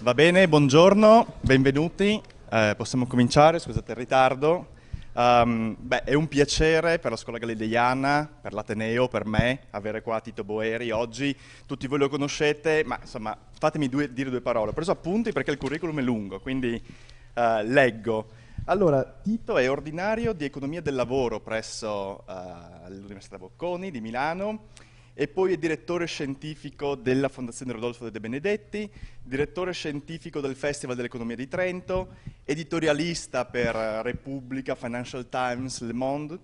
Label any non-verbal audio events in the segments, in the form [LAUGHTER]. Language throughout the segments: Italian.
Va bene, buongiorno, benvenuti, eh, possiamo cominciare, scusate il ritardo. Um, beh, è un piacere per la Scuola Galileiana, per l'Ateneo, per me, avere qua Tito Boeri oggi. Tutti voi lo conoscete, ma insomma fatemi due, dire due parole. Ho preso appunti perché il curriculum è lungo, quindi uh, leggo. Allora, Tito è ordinario di economia del lavoro presso uh, eh, l'Università Bocconi di Milano e poi è direttore scientifico della Fondazione Rodolfo De, Benedetti, direttore scientifico del Festival dell'Economia di Trento, editorialista per eh, Repubblica, Financial Times, Le Monde,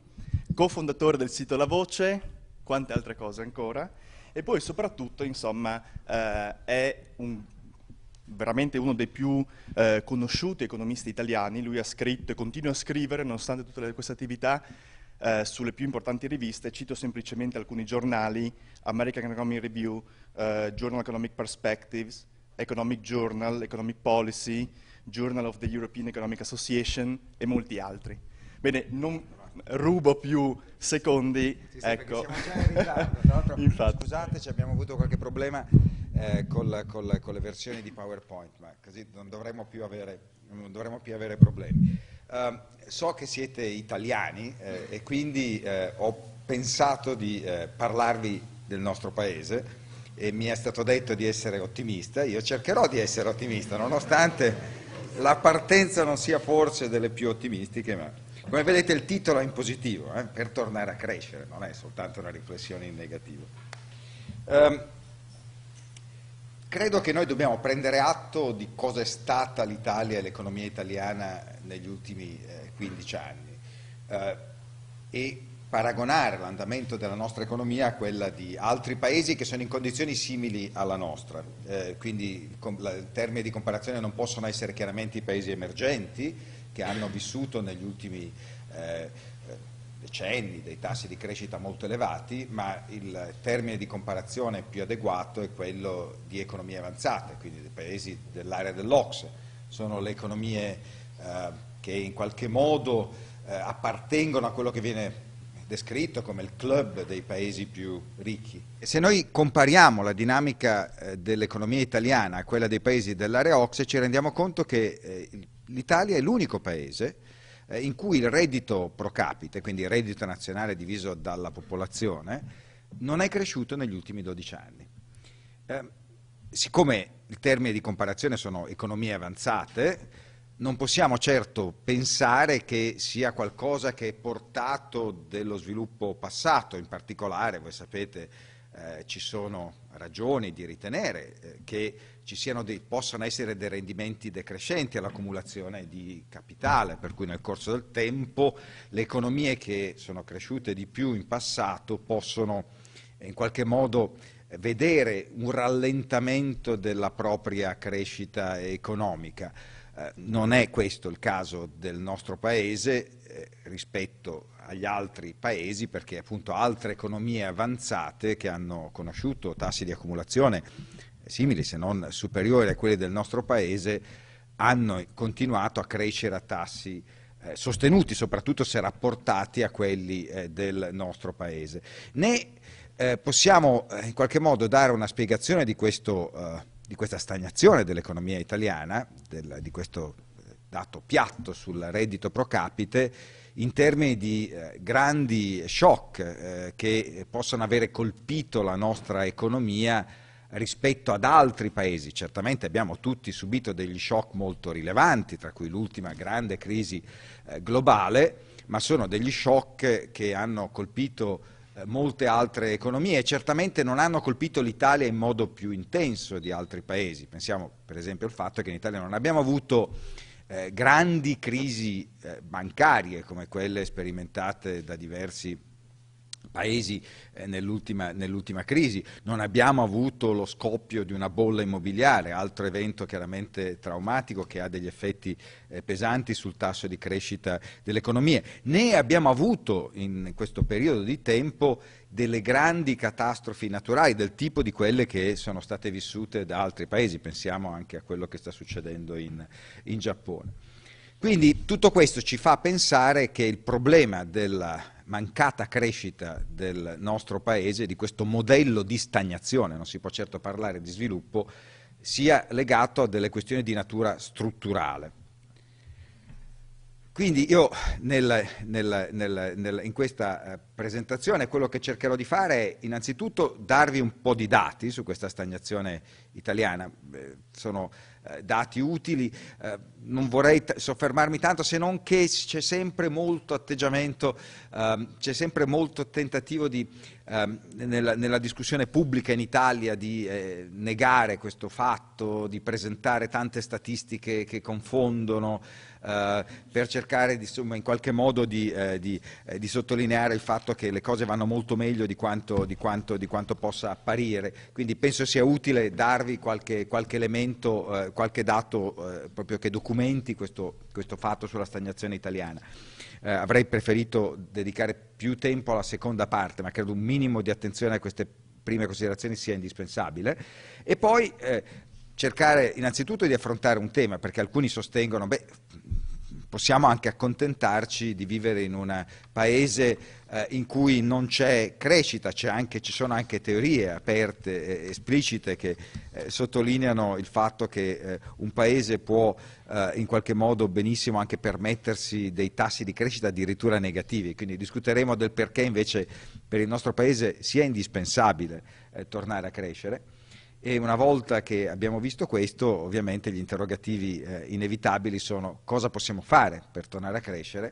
cofondatore del sito La Voce, quante altre cose ancora, e poi soprattutto, insomma, eh, è un veramente uno dei più eh, conosciuti economisti italiani, lui ha scritto e continua a scrivere, nonostante tutte le, queste attività, eh, sulle più importanti riviste, cito semplicemente alcuni giornali, American Economic Review, eh, Journal Economic Perspectives, Economic Journal, Economic Policy, Journal of the European Economic Association e molti altri. Bene, non rubo più secondi. Sì, sì, ecco. Siamo già in ritardo, tra [LAUGHS] abbiamo avuto qualche problema eh, col, col, con le versioni di PowerPoint, ma così non dovremmo più avere, dovremmo più avere problemi. Ehm, so che siete italiani eh, e quindi eh, ho pensato di eh, parlarvi del nostro paese e mi è stato detto di essere ottimista, io cercherò di essere ottimista nonostante la partenza non sia forse delle più ottimistiche, ma come vedete il titolo è in positivo, eh, per tornare a crescere, non è soltanto una riflessione in negativo. Um, credo che noi dobbiamo prendere atto di cosa è stata l'Italia e l'economia italiana negli ultimi 15 eh, anni eh, e paragonare l'andamento della nostra economia a quella di altri paesi che sono in condizioni simili alla nostra. Eh, quindi il termine di comparazione non possono essere chiaramente i paesi emergenti che hanno vissuto negli ultimi decenni dei tassi di crescita molto elevati, ma il termine di comparazione più adeguato è quello di economie avanzate, quindi dei paesi dell'area dell'Ox. Sono le economie eh, che in qualche modo eh, appartengono a quello che viene descritto come il club dei paesi più ricchi. Se noi compariamo la dinamica eh, dell'economia italiana a quella dei paesi dell'area OXE, ci rendiamo conto che l'Italia è l'unico paese in cui il reddito pro capite, quindi il reddito nazionale diviso dalla popolazione, non è cresciuto negli ultimi 12 anni. siccome i termini di comparazione sono economie avanzate, non possiamo certo pensare che sia qualcosa che è portato dello sviluppo passato, in particolare, voi sapete, eh, ci sono ragioni di ritenere eh, che ci dei, possano essere dei rendimenti decrescenti all'accumulazione di capitale, per cui nel corso del tempo le economie che sono cresciute di più in passato possono eh, in qualche modo eh, vedere un rallentamento della propria crescita economica. Eh, non è questo il caso del nostro Paese eh, rispetto agli altri paesi perché appunto altre economie avanzate che hanno conosciuto tassi di accumulazione simili se non superiori a quelli del nostro Paese hanno continuato a crescere a tassi eh, sostenuti, soprattutto se rapportati a quelli eh, del nostro Paese. Né eh, possiamo in qualche modo dare una spiegazione di questo di questa stagnazione dell'economia italiana, del, di questo eh, dato piatto sul reddito pro capite, in termini di eh, grandi shock eh, che possono avere colpito la nostra economia rispetto ad altri paesi. Certamente abbiamo tutti subito degli shock molto rilevanti, tra cui l'ultima grande crisi eh, globale, ma sono degli shock che hanno colpito eh, molte altre economie e certamente non hanno colpito l'Italia in modo più intenso di altri paesi. Pensiamo per esempio al fatto che in Italia non abbiamo avuto eh, grandi crisi eh, bancarie come quelle sperimentate da diversi paesi eh, nell'ultima, nell'ultima, crisi, non abbiamo avuto lo scoppio di una bolla immobiliare, altro evento chiaramente traumatico che ha degli effetti eh, pesanti sul tasso di crescita delle economie, né abbiamo avuto in questo periodo di tempo delle grandi catastrofi naturali, del tipo di quelle che sono state vissute da altri paesi, pensiamo anche a quello che sta succedendo in, in Giappone. Quindi tutto questo ci fa pensare che il problema della mancata crescita del nostro paese, di questo modello di stagnazione, non si può certo parlare di sviluppo, sia legato a delle questioni di natura strutturale. Quindi io nel, nel, nel, in questa eh, presentazione quello che cercherò di fare è innanzitutto darvi un po' di dati su questa stagnazione italiana. Sono eh, dati utili, eh, non vorrei soffermarmi tanto se non che c'è sempre molto atteggiamento, ehm, c'è sempre molto tentativo di, ehm, nella, nella, discussione pubblica in Italia di eh, negare questo fatto, di presentare tante statistiche che confondono. Eh, per cercare di, insomma, in qualche modo di, eh, di, eh, di, sottolineare il fatto che le cose vanno molto meglio di quanto, di quanto, quanto possa apparire. Quindi penso sia utile darvi qualche, qualche elemento, eh, qualche dato eh, proprio che documenti questo, questo fatto sulla stagnazione italiana. Eh, avrei preferito dedicare più tempo alla seconda parte, ma credo un minimo di attenzione a queste prime considerazioni sia indispensabile. E poi eh, cercare innanzitutto di affrontare un tema, perché alcuni sostengono, beh, possiamo anche accontentarci di vivere in un paese eh, in cui non c'è crescita, c'è anche, ci sono anche teorie aperte, eh, esplicite, che eh, sottolineano il fatto che eh, un paese può eh, in qualche modo benissimo anche permettersi dei tassi di crescita addirittura negativi. Quindi discuteremo del perché invece per il nostro paese sia indispensabile eh, tornare a crescere. E una volta che abbiamo visto questo, ovviamente gli interrogativi eh, inevitabili sono cosa possiamo fare per tornare a crescere,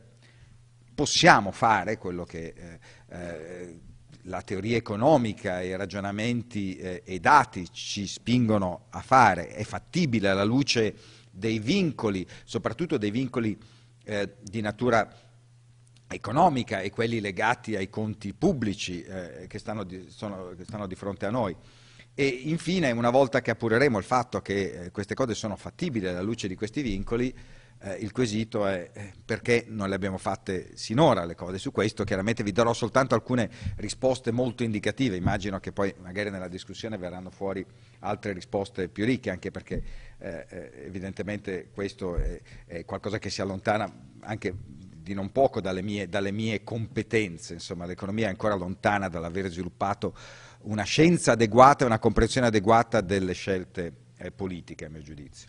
possiamo fare quello che eh, eh, la teoria economica e i ragionamenti eh, e i dati ci spingono a fare, è fattibile alla luce dei vincoli, soprattutto dei vincoli eh, di natura economica e quelli legati ai conti pubblici eh, che stanno di, sono, che stanno di fronte a noi. E infine, una volta che appureremo il fatto che eh, queste cose sono fattibili alla luce di questi vincoli, eh, il quesito è eh, perché non le abbiamo fatte sinora le cose. Su questo chiaramente vi darò soltanto alcune risposte molto indicative, immagino che poi magari nella discussione verranno fuori altre risposte più ricche, anche perché eh, eh evidentemente questo è, è qualcosa che si allontana anche di non poco dalle mie, dalle mie competenze, insomma l'economia è ancora lontana dall'aver sviluppato una scienza adeguata e una comprensione adeguata delle scelte eh, politiche, a mio giudizio.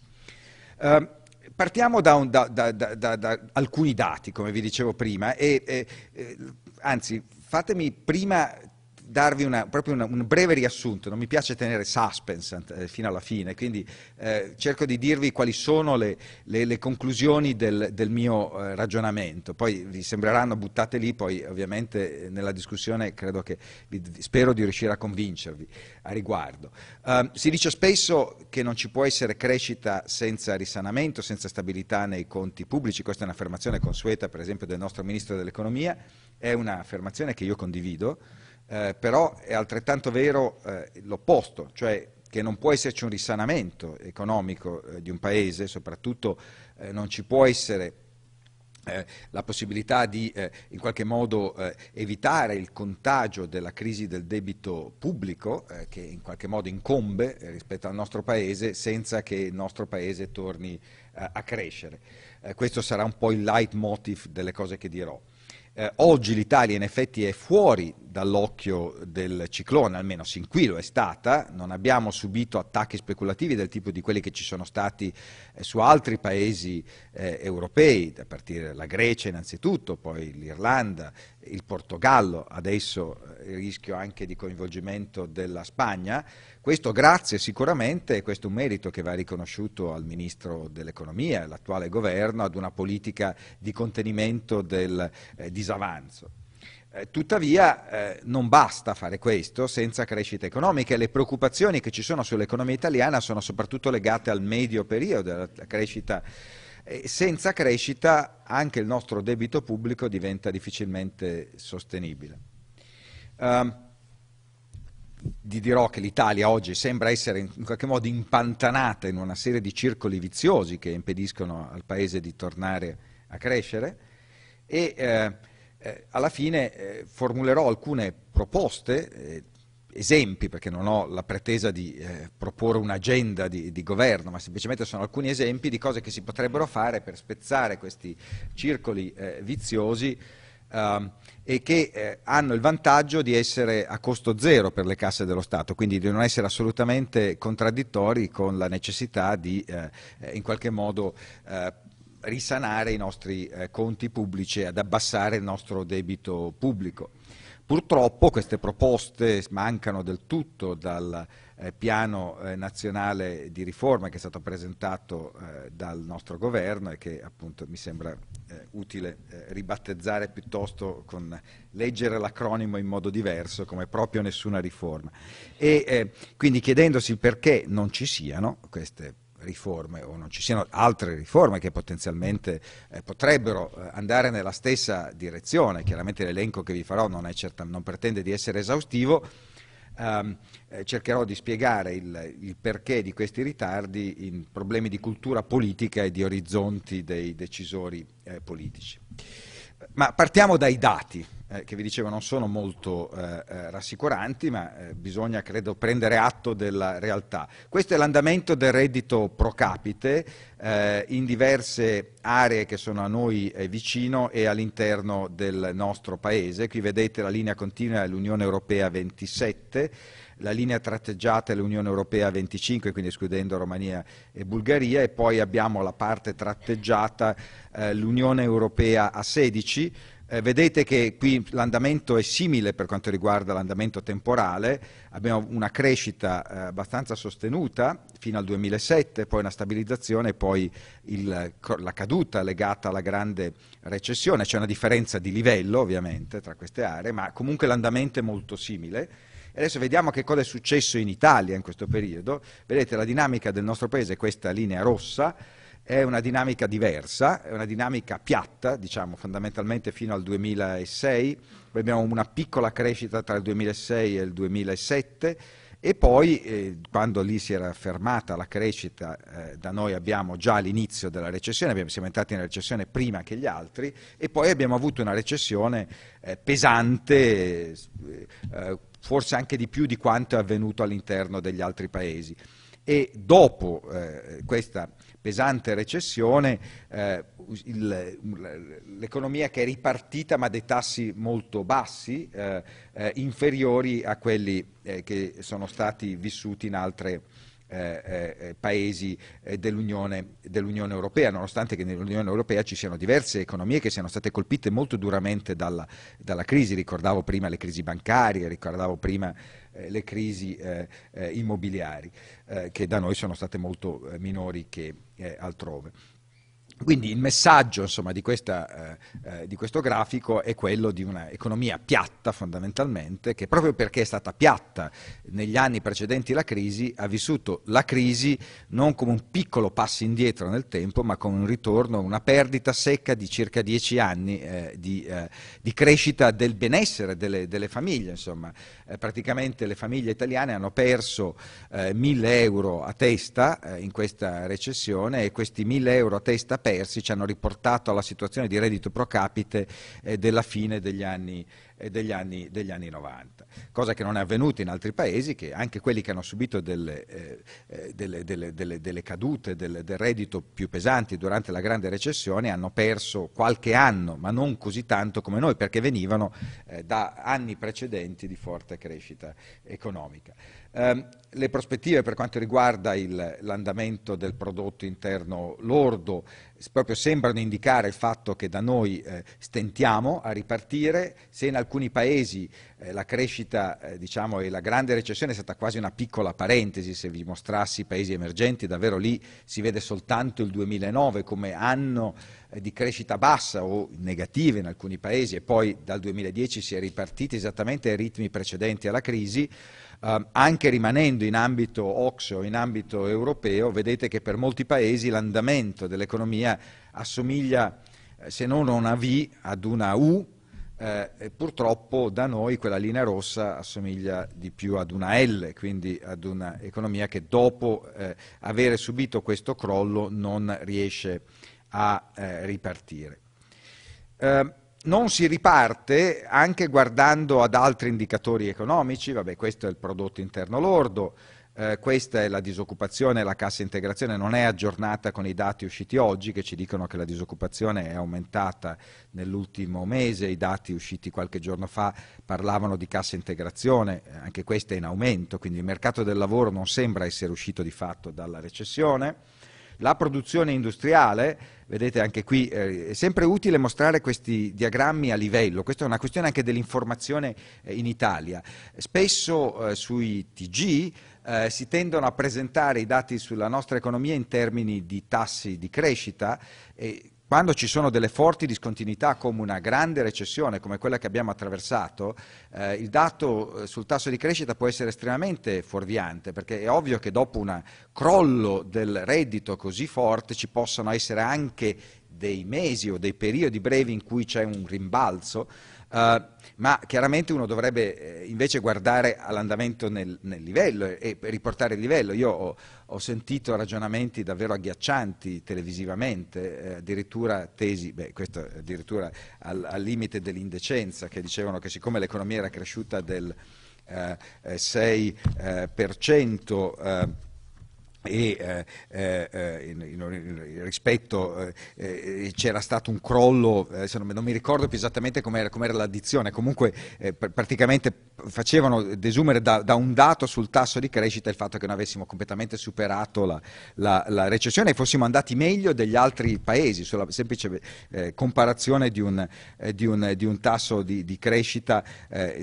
Eh, partiamo da, un, da, da, da, alcuni dati, come vi dicevo prima, e, e, eh, anzi fatemi prima darvi una, proprio una, un breve riassunto, non mi piace tenere suspense eh, fino alla fine, quindi eh, cerco di dirvi quali sono le, le, le conclusioni del, del mio eh, ragionamento, poi vi sembreranno buttate lì, poi ovviamente eh, nella discussione credo che vi, spero di riuscire a convincervi a riguardo. Um, si dice spesso che non ci può essere crescita senza risanamento, senza stabilità nei conti pubblici, questa è un'affermazione consueta per esempio del nostro Ministro dell'Economia, è un'affermazione che io condivido, eh, però è altrettanto vero eh, l'opposto, cioè che non può esserci un risanamento economico eh, di un paese, soprattutto eh, non ci può essere eh, la possibilità di eh, in qualche modo evitare il contagio della crisi del debito pubblico che in qualche modo incombe rispetto al nostro Paese senza che il nostro Paese torni a crescere. questo sarà un po' il leitmotiv delle cose che dirò. Eh, oggi l'Italia in effetti è fuori dall'occhio del ciclone, almeno sin qui lo è stata, non abbiamo subito attacchi speculativi del tipo di quelli che ci sono stati eh, su altri paesi eh, europei, a partire dalla Grecia innanzitutto, poi l'Irlanda, il Portogallo, adesso il eh, rischio anche di coinvolgimento della Spagna. Questo grazie sicuramente, e questo è un merito che va riconosciuto al Ministro dell'Economia e all'attuale governo, ad una politica di contenimento del eh, disavanzo. Eh, tuttavia eh, non basta fare questo senza crescita economica e le preoccupazioni che ci sono sull'economia italiana sono soprattutto legate al medio periodo, alla crescita senza crescita anche il nostro debito pubblico diventa difficilmente sostenibile. Um, vi dirò che l'Italia oggi sembra essere in qualche modo impantanata in una serie di circoli viziosi che impediscono al Paese di tornare a crescere e eh, eh alla fine eh, formulerò alcune proposte, eh, esempi, perché non ho la pretesa di eh, proporre un'agenda di, di governo, ma semplicemente sono alcuni esempi di cose che si potrebbero fare per spezzare questi circoli viziosi ehm, e che eh, hanno il vantaggio di essere a costo zero per le casse dello Stato, quindi di non essere assolutamente contraddittori con la necessità di eh, eh in qualche modo eh, risanare i nostri eh, conti pubblici e ad abbassare il nostro debito pubblico. Purtroppo queste proposte mancano del tutto dal eh, piano eh, nazionale di riforma che è stato presentato eh, dal nostro governo e che appunto mi sembra utile ribattezzare piuttosto con leggere l'acronimo in modo diverso come proprio nessuna riforma. E quindi chiedendosi perché non ci siano queste riforme o non ci siano altre riforme che potenzialmente eh, potrebbero eh, andare nella stessa direzione. Chiaramente l'elenco che vi farò non, certa, non pretende di essere esaustivo, Um, cercherò di spiegare il, il, perché di questi ritardi in problemi di cultura politica e di orizzonti dei decisori eh, politici. Ma partiamo dai dati, eh, che vi dicevo non sono molto eh, eh, rassicuranti, ma eh, bisogna credo prendere atto della realtà. Questo è l'andamento del reddito pro capite eh, in diverse aree che sono a noi vicino e all'interno del nostro paese. Qui vedete la linea continua dell'Unione Europea 27 la linea tratteggiata è l'Unione Europea 25, quindi escludendo Romania e Bulgaria, e poi abbiamo la parte tratteggiata eh, l'Unione Europea a 16, eh, vedete che qui l'andamento è simile per quanto riguarda l'andamento temporale, abbiamo una crescita eh, abbastanza sostenuta fino al 2007, poi una stabilizzazione e poi il, la caduta legata alla grande recessione, c'è una differenza di livello ovviamente tra queste aree, ma comunque l'andamento è molto simile. E adesso vediamo che cosa è successo in Italia in questo periodo. Vedete la dinamica del nostro paese, questa linea rossa, è una dinamica diversa, è una dinamica piatta, diciamo fondamentalmente fino al 2006, poi abbiamo una piccola crescita tra il 2006 e il 2007 e poi eh, quando lì si era fermata la crescita, eh, da noi abbiamo già l'inizio della recessione, abbiamo, siamo entrati nella recessione prima che gli altri e poi abbiamo avuto una recessione eh, pesante, eh, eh, forse anche di più di quanto è avvenuto all'interno degli altri paesi. E dopo eh, questa pesante recessione, eh, l'economia che è ripartita ma dei tassi molto bassi, eh, eh, inferiori a quelli eh, che sono stati vissuti in altri eh, eh, paesi dell'Unione, dell'Unione, Europea, nonostante che nell'Unione Europea ci siano diverse economie che siano state colpite molto duramente dalla, dalla crisi, ricordavo prima le crisi bancarie, ricordavo prima eh, le crisi eh, eh, immobiliari, che da noi sono state molto minori che altrove. Quindi il messaggio insomma, di, questa, eh, eh di, questo grafico è quello di un'economia piatta fondamentalmente, che proprio perché è stata piatta negli anni precedenti la crisi, ha vissuto la crisi non come un piccolo passo indietro nel tempo, ma come un ritorno, una perdita secca di circa dieci anni eh, di, eh, di, crescita del benessere delle, delle famiglie. Eh, praticamente le famiglie italiane hanno perso 1000 eh, euro a testa in questa recessione e questi 1000 euro a testa persi diversi ci hanno riportato alla situazione di reddito pro capite eh, della fine degli anni, eh, degli, anni, degli anni, 90, cosa che non è avvenuta in altri paesi, che anche quelli che hanno subito delle, eh, eh delle, delle, delle cadute del, del reddito più pesanti durante la grande recessione hanno perso qualche anno, ma non così tanto come noi, perché venivano eh, da anni precedenti di forte crescita economica. Um, le prospettive per quanto riguarda il, l'andamento del prodotto interno lordo proprio sembrano indicare il fatto che da noi eh, stentiamo a ripartire, se in alcuni paesi eh, la crescita eh, diciamo, e la grande recessione è stata quasi una piccola parentesi, se vi mostrassi i paesi emergenti, davvero lì si vede soltanto il 2009 come anno eh, di crescita bassa o negativa in alcuni paesi e poi dal 2010 si è ripartiti esattamente ai ritmi precedenti alla crisi, eh, anche rimanendo in ambito OXO, in ambito europeo, vedete che per molti paesi l'andamento dell'economia assomiglia, eh, se non a una V, ad una U, eh, purtroppo da noi quella linea rossa assomiglia di più ad una L, quindi ad un'economia che dopo eh, aver subito questo crollo non riesce a eh, ripartire. Ehm, non si riparte anche guardando ad altri indicatori economici, vabbè questo è il prodotto interno lordo, eh, questa è la disoccupazione, la cassa integrazione non è aggiornata con i dati usciti oggi che ci dicono che la disoccupazione è aumentata nell'ultimo mese, i dati usciti qualche giorno fa parlavano di cassa integrazione, eh, anche questa è in aumento, quindi il mercato del lavoro non sembra essere uscito di fatto dalla recessione. La produzione industriale, vedete anche qui, eh, è sempre utile mostrare questi diagrammi a livello, questa è una questione anche dell'informazione eh, in Italia. Spesso eh, sui TG eh, si tendono a presentare i dati sulla nostra economia in termini di tassi di crescita e quando ci sono delle forti discontinuità come una grande recessione, come quella che abbiamo attraversato, eh, il dato eh, sul tasso di crescita può essere estremamente fuorviante, perché è ovvio che dopo un crollo del reddito così forte ci possano essere anche dei mesi o dei periodi brevi in cui c'è un rimbalzo, Uh, ma chiaramente uno dovrebbe eh, invece guardare all'andamento nel, nel livello e, e, riportare il livello. Io ho, ho sentito ragionamenti davvero agghiaccianti televisivamente, eh, addirittura tesi, beh, questo addirittura al, al limite dell'indecenza, che dicevano che siccome l'economia era cresciuta del eh, 6%, eh, eh e eh, eh, rispetto eh, eh, c'era stato un crollo, non, non, mi ricordo più esattamente com'era, com'era l'addizione, comunque eh, pr- praticamente facevano desumere da, da, un dato sul tasso di crescita il fatto che noi avessimo completamente superato la, la, la recessione e fossimo andati meglio degli altri paesi, sulla semplice eh, comparazione di un, di un, di un tasso di, di crescita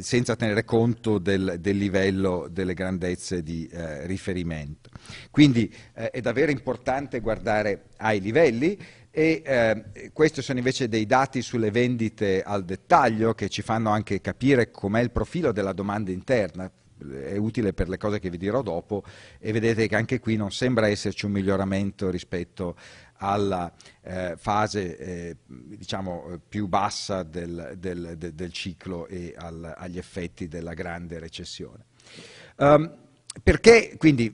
senza tenere conto del, del, livello delle grandezze di riferimento. Quindi, quindi eh, è davvero importante guardare ai livelli e eh, questi sono invece dei dati sulle vendite al dettaglio che ci fanno anche capire com'è il profilo della domanda interna è utile per le cose che vi dirò dopo e vedete che anche qui non sembra esserci un miglioramento rispetto alla eh, fase eh, diciamo, più bassa del, del, del ciclo e al, agli effetti della grande recessione. Um, perché, quindi,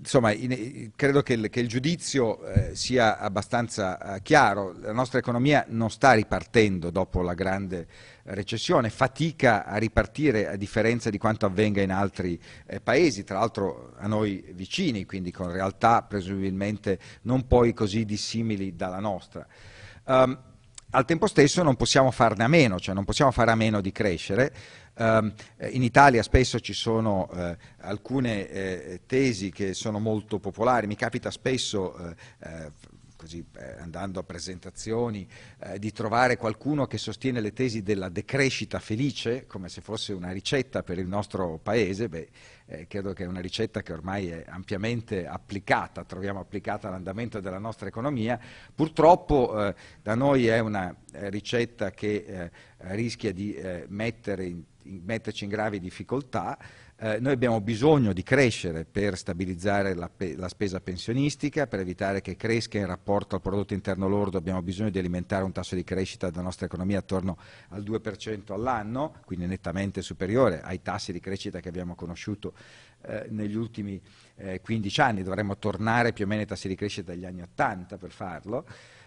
insomma, in, credo che il, che il giudizio eh, sia abbastanza eh, chiaro. La nostra economia non sta ripartendo dopo la grande recessione, fatica a ripartire a differenza di quanto avvenga in altri eh, paesi, tra l'altro a noi vicini, quindi con realtà presumibilmente non poi così dissimili dalla nostra. Um, al tempo stesso non possiamo farne a meno, cioè non possiamo fare a meno di crescere. Ehm, eh, in Italia spesso ci sono eh, alcune eh, tesi che sono molto popolari, mi capita spesso così eh, andando a presentazioni, eh, di trovare qualcuno che sostiene le tesi della decrescita felice, come se fosse una ricetta per il nostro paese, beh, eh, credo che è una ricetta che ormai è ampiamente applicata, troviamo applicata all'andamento della nostra economia. Purtroppo eh, da noi è una eh, ricetta che eh, rischia di in, in, metterci in gravi difficoltà. Eh, noi abbiamo bisogno di crescere per stabilizzare la, pe la, spesa pensionistica, per evitare che cresca in rapporto al prodotto interno lordo abbiamo bisogno di alimentare un tasso di crescita della nostra economia attorno al 2% all'anno, quindi nettamente superiore ai tassi di crescita che abbiamo conosciuto eh, negli ultimi eh, 15 anni, dovremmo tornare più o meno ai tassi di crescita degli anni 80 per farlo.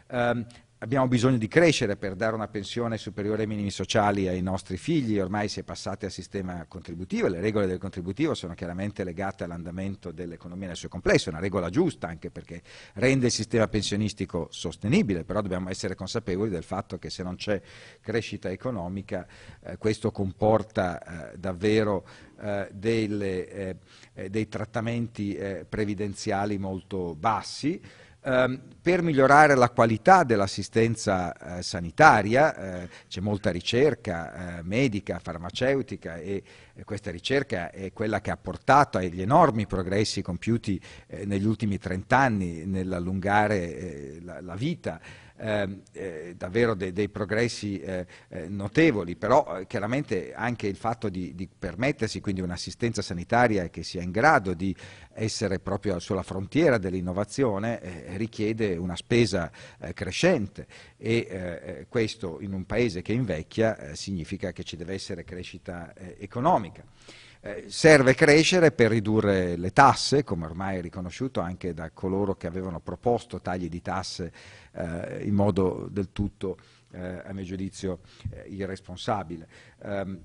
Um, abbiamo bisogno di crescere per dare una pensione superiore ai minimi sociali ai nostri figli, ormai si è passati al sistema contributivo, le regole del contributivo sono chiaramente legate all'andamento dell'economia nel suo complesso, è una regola giusta anche perché rende il sistema pensionistico sostenibile, però dobbiamo essere consapevoli del fatto che se non c'è crescita economica eh, questo comporta eh, davvero eh, delle, eh, eh, dei trattamenti eh, previdenziali molto bassi. Ehm, per migliorare la qualità dell'assistenza eh, sanitaria, eh, c'è molta ricerca eh, medica, farmaceutica e questa ricerca è quella che ha portato agli enormi progressi compiuti eh, negli ultimi 30 anni nell'allungare eh, la, la, vita Ehm, eh, davvero de, dei progressi eh, eh notevoli, però eh, chiaramente anche il fatto di, di, permettersi quindi un'assistenza sanitaria che sia in grado di essere proprio sulla frontiera dell'innovazione eh, richiede una spesa crescente e questo in un paese che invecchia significa che ci deve essere crescita economica. Eh, serve crescere per ridurre le tasse, come ormai è riconosciuto anche da coloro che avevano proposto tagli di tasse eh, in modo del tutto eh, a mio giudizio eh, irresponsabile. Eh,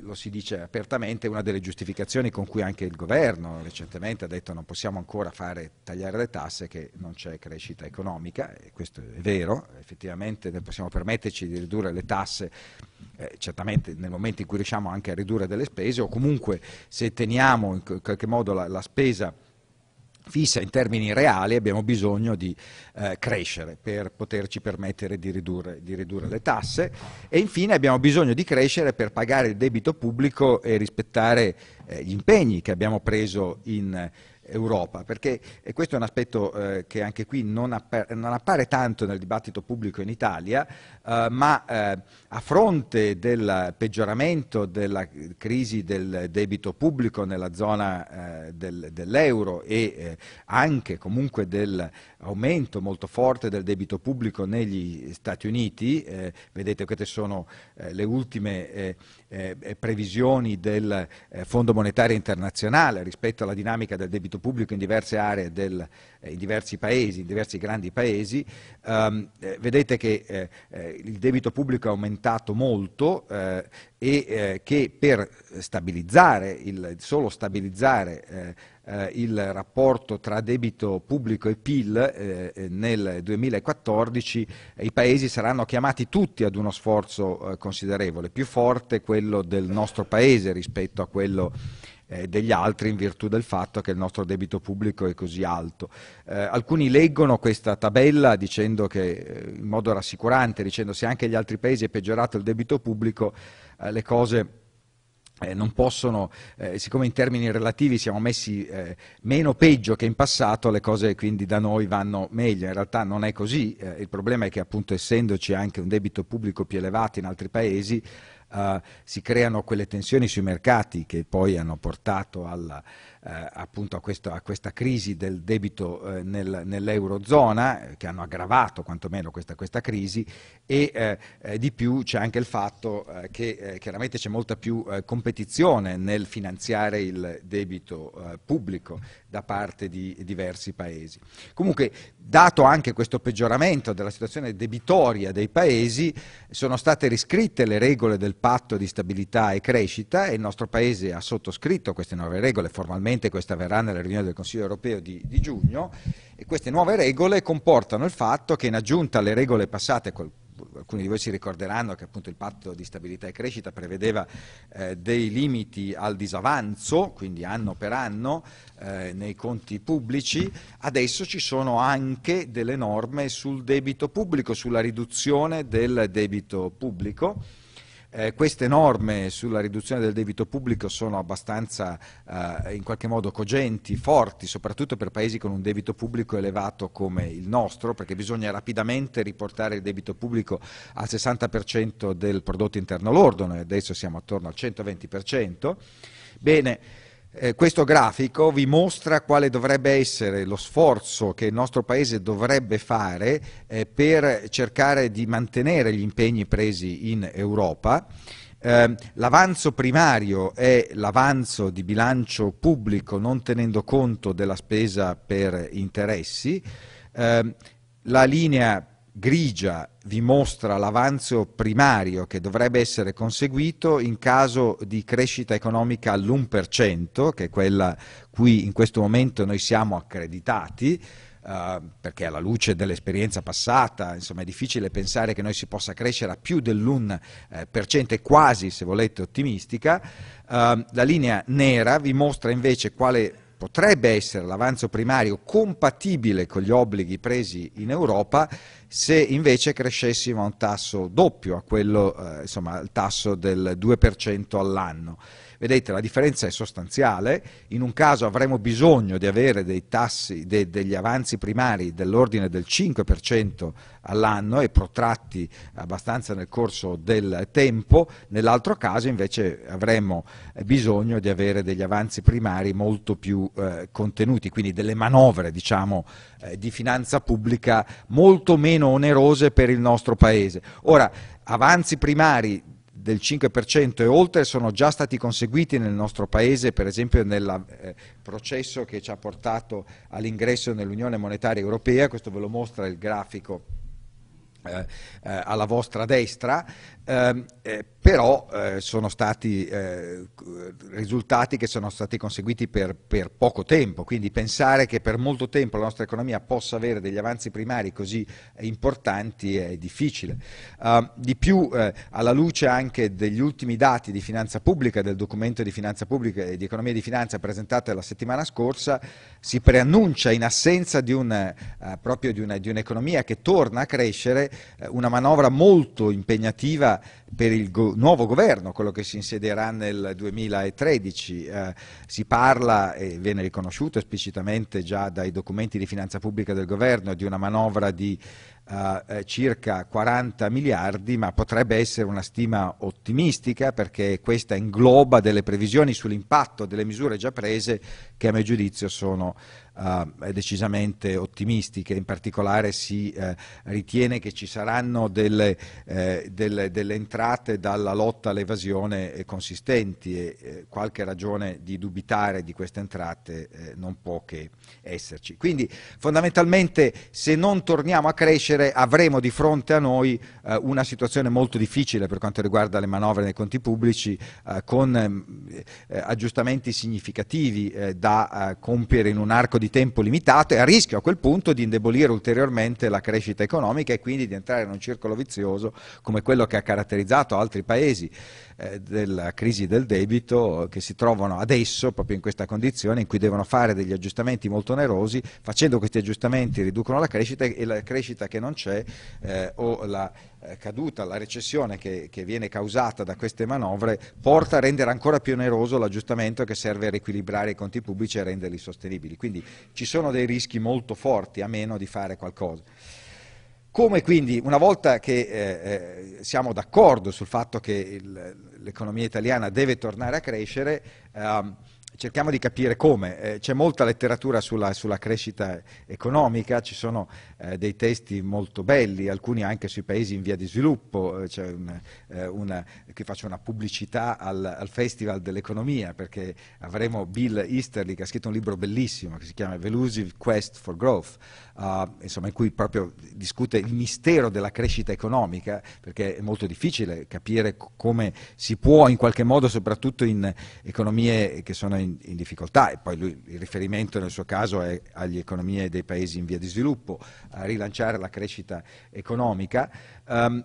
lo si dice apertamente, una delle giustificazioni con cui anche il governo recentemente ha detto non possiamo ancora fare, tagliare le tasse che non c'è crescita economica, e questo è vero, effettivamente non possiamo permetterci di ridurre le tasse eh, certamente nel momento in cui riusciamo anche a ridurre delle spese o comunque se teniamo in qualche modo la, la spesa fissa in termini reali abbiamo bisogno di eh, crescere per poterci permettere di ridurre, di ridurre, le tasse e infine abbiamo bisogno di crescere per pagare il debito pubblico e rispettare eh, gli impegni che abbiamo preso in Europa, perché questo è un aspetto eh, che anche qui non, appare, non appare tanto nel dibattito pubblico in Italia, eh, ma eh, a fronte del peggioramento della crisi del debito pubblico nella zona eh, del, dell'euro e eh, anche comunque dell'aumento molto forte del debito pubblico negli Stati Uniti, eh, vedete queste sono le ultime eh, eh, previsioni del eh, Fondo Monetario Internazionale rispetto alla dinamica del debito pubblico in diverse aree, del, eh, in diversi paesi, in diversi grandi paesi, ehm, eh, vedete che eh, il debito pubblico è aumentato molto e che per stabilizzare, il, solo stabilizzare eh, il rapporto tra debito pubblico e PIL eh, eh, nel 2014 eh, i paesi saranno chiamati tutti ad uno sforzo eh, considerevole, più forte quello del nostro paese rispetto a quello eh, degli altri in virtù del fatto che il nostro debito pubblico è così alto. Eh, alcuni leggono questa tabella dicendo che, in modo rassicurante, dicendo se anche gli altri paesi è peggiorato il debito pubblico, eh, le cose eh, non possono, eh, siccome in termini relativi siamo messi eh, meno peggio che in passato, le cose quindi da noi vanno meglio. In realtà non è così, eh, il problema è che appunto essendoci anche un debito pubblico più elevato in altri paesi, eh, si creano quelle tensioni sui mercati che poi hanno portato alla eh, appunto a, questo, a, questa crisi del debito eh, nel, nell'Eurozona, eh, che hanno aggravato quantomeno questa, questa crisi, e di più c'è anche il fatto che chiaramente c'è molta più competizione nel finanziare il debito pubblico da parte di diversi paesi. Comunque, dato anche questo peggioramento della situazione debitoria dei paesi, sono state riscritte le regole del patto di stabilità e crescita e il nostro Paese ha sottoscritto queste nuove regole formalmente probabilmente questa verrà nella riunione del Consiglio europeo di, di giugno, e queste nuove regole comportano il fatto che in aggiunta alle regole passate, col, alcuni di voi si ricorderanno che appunto il patto di stabilità e crescita prevedeva eh, dei limiti al disavanzo, quindi anno per anno, eh, nei conti pubblici, adesso ci sono anche delle norme sul debito pubblico, sulla riduzione del debito pubblico eh, queste norme sulla riduzione del debito pubblico sono abbastanza eh, in qualche modo cogenti, forti, soprattutto per paesi con un debito pubblico elevato come il nostro, perché bisogna rapidamente riportare il debito pubblico al 60% del prodotto interno lordo, noi adesso siamo attorno al 120%. Bene, eh, questo grafico vi mostra quale dovrebbe essere lo sforzo che il nostro Paese dovrebbe fare eh, per cercare di mantenere gli impegni presi in Europa. Eh, l'avanzo primario è l'avanzo di bilancio pubblico non tenendo conto della spesa per interessi. Ehm, la linea grigia vi mostra l'avanzo primario che dovrebbe essere conseguito in caso di crescita economica all'1%, che è quella cui in questo momento noi siamo accreditati, Uh, perché alla luce dell'esperienza passata insomma, è difficile pensare che noi si possa crescere a più dell'1%, eh, quasi se volete ottimistica, uh, la linea nera vi mostra invece quale potrebbe essere l'avanzo primario compatibile con gli obblighi presi in Europa se invece crescessimo a un tasso doppio a quello, eh, insomma, al tasso del 2% all'anno. Vedete, la differenza è sostanziale, in un caso avremo bisogno di avere dei tassi, de, degli avanzi primari dell'ordine del 5% all'anno e protratti abbastanza nel corso del tempo, nell'altro caso invece avremo bisogno di avere degli avanzi primari molto più eh, contenuti, quindi delle manovre diciamo, eh, di finanza pubblica molto meno onerose per il nostro Paese. Ora, avanzi primari del 5% e oltre sono già stati conseguiti nel nostro Paese, per esempio nel eh, processo che ci ha portato all'ingresso nell'Unione Monetaria Europea, questo ve lo mostra il grafico eh, eh alla vostra destra, Ehm, eh, però eh, sono stati eh, risultati che sono stati conseguiti per, per, poco tempo, quindi pensare che per molto tempo la nostra economia possa avere degli avanzi primari così importanti è difficile. Uh, di più, eh, alla luce anche degli ultimi dati di finanza pubblica, del documento di finanza pubblica e di economia e di finanza presentato la settimana scorsa, si preannuncia in assenza di, un, eh, proprio di, un'economia che torna a crescere eh, una manovra molto impegnativa per il go- nuovo governo, quello che si insedierà nel 2013. Eh, si parla, e viene riconosciuto esplicitamente già dai documenti di finanza pubblica del governo, di una manovra di eh, eh circa 40 miliardi, ma potrebbe essere una stima ottimistica perché questa ingloba delle previsioni sull'impatto delle misure già prese che a mio giudizio sono eh, decisamente ottimistiche, in particolare si eh, ritiene che ci saranno delle, eh, delle, delle, entrate dalla lotta all'evasione eh, consistenti e eh, qualche ragione di dubitare di queste entrate non può che esserci. Quindi fondamentalmente se non torniamo a crescere avremo di fronte a noi una situazione molto difficile per quanto riguarda le manovre nei conti pubblici con aggiustamenti significativi da compiere in un arco di di tempo limitato e a rischio a quel punto di indebolire ulteriormente la crescita economica e quindi di entrare in un circolo vizioso come quello che ha caratterizzato altri paesi. Eh, della crisi del debito che si trovano adesso proprio in questa condizione in cui devono fare degli aggiustamenti molto onerosi, facendo questi aggiustamenti riducono la crescita e la crescita che non c'è eh, o la eh, caduta, la recessione che, che, viene causata da queste manovre porta a rendere ancora più oneroso l'aggiustamento che serve a riequilibrare i conti pubblici e renderli sostenibili. Quindi ci sono dei rischi molto forti a meno di fare qualcosa. Come quindi, una volta che eh, eh siamo d'accordo sul fatto che l'economia italiana deve tornare a crescere, ehm, cerchiamo di capire come. Eh, c'è molta letteratura sulla, sulla crescita economica, ci sono eh, dei testi molto belli, alcuni anche sui paesi in via di sviluppo, cioè un, eh, una, che faccio una pubblicità al, al, Festival dell'Economia, perché avremo Bill Easterly che ha scritto un libro bellissimo che si chiama Velusive Quest for Growth, uh, insomma, in cui proprio discute il mistero della crescita economica, perché è molto difficile capire come si può in qualche modo, soprattutto in economie che sono in, in difficoltà, e poi lui, il riferimento nel suo caso è agli economie dei paesi in via di sviluppo, a rilanciare la crescita economica. Um,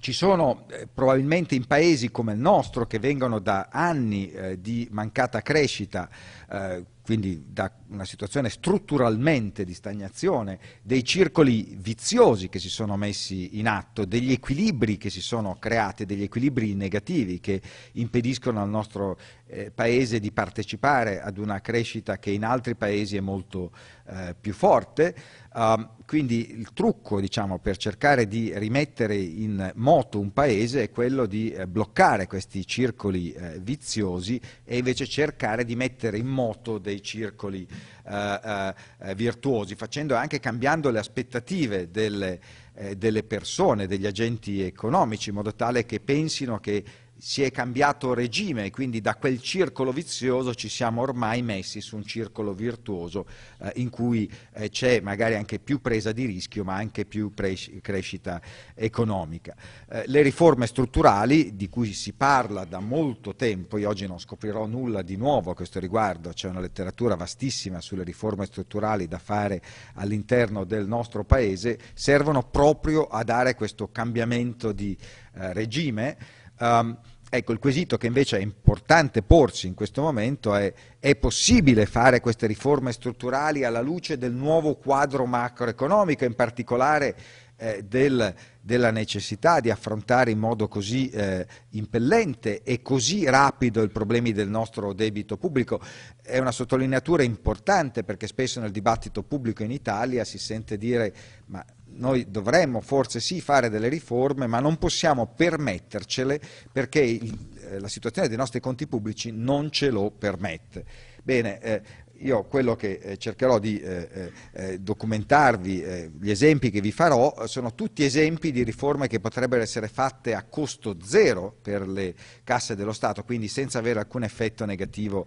ci sono eh, probabilmente in paesi come il nostro che vengono da anni eh, di mancata crescita, eh, quindi da una situazione strutturalmente di stagnazione, dei circoli viziosi che si sono messi in atto, degli equilibri che si sono creati, degli equilibri negativi che impediscono al nostro eh, Paese di partecipare ad una crescita che in altri Paesi è molto eh, più forte. Uh, quindi il trucco diciamo, per cercare di rimettere in moto un Paese è quello di eh, bloccare questi circoli eh, viziosi e invece cercare di mettere in moto dei circoli eh, eh, virtuosi, facendo anche cambiando le aspettative delle, eh, delle persone, degli agenti economici, in modo tale che pensino che si è cambiato regime, e quindi da quel circolo vizioso ci siamo ormai messi su un circolo virtuoso eh, in cui eh, c'è magari anche più presa di rischio ma anche più crescita economica. Eh, le riforme strutturali di cui si parla da molto tempo, io oggi non scoprirò nulla di nuovo a questo riguardo, c'è una letteratura vastissima sulle riforme strutturali da fare all'interno del nostro Paese, servono proprio a dare questo cambiamento di eh, regime Um, ecco, il quesito che invece è importante porci in questo momento è è possibile fare queste riforme strutturali alla luce del nuovo quadro macroeconomico, in particolare eh, del, della necessità di affrontare in modo così eh, impellente e così rapido i problemi del nostro debito pubblico. È una sottolineatura importante perché spesso nel dibattito pubblico in Italia si sente dire ma noi dovremmo forse sì fare delle riforme, ma non possiamo permettercele perché il, eh, la situazione dei nostri conti pubblici non ce lo permette. Bene, eh, io quello che eh, cercherò di eh, eh, documentarvi, gli esempi che vi farò, sono tutti esempi di riforme che potrebbero essere fatte a costo zero per le casse dello Stato, quindi senza avere alcun effetto negativo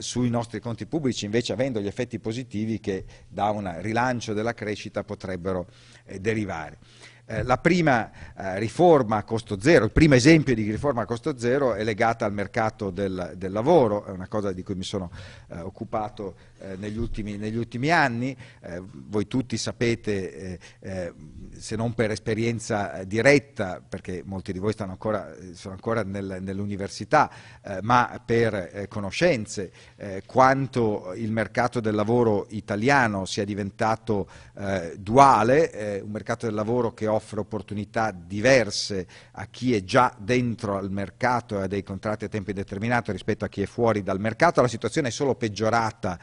sui nostri conti pubblici, invece avendo gli effetti positivi che da un rilancio della crescita potrebbero derivare. Eh, la prima eh, riforma a costo zero, il primo esempio di riforma a costo zero è legata al mercato del, del lavoro, è una cosa di cui mi sono eh, occupato eh, negli, ultimi, negli, ultimi, anni. Eh, voi tutti sapete, eh, eh, se non per esperienza diretta, perché molti di voi ancora, sono ancora nel, nell'università, ma per conoscenze, quanto il mercato del lavoro italiano sia diventato duale, un mercato del lavoro che offre opportunità diverse a chi è già dentro al mercato e a dei contratti a tempo indeterminato rispetto a chi è fuori dal mercato. La situazione è solo peggiorata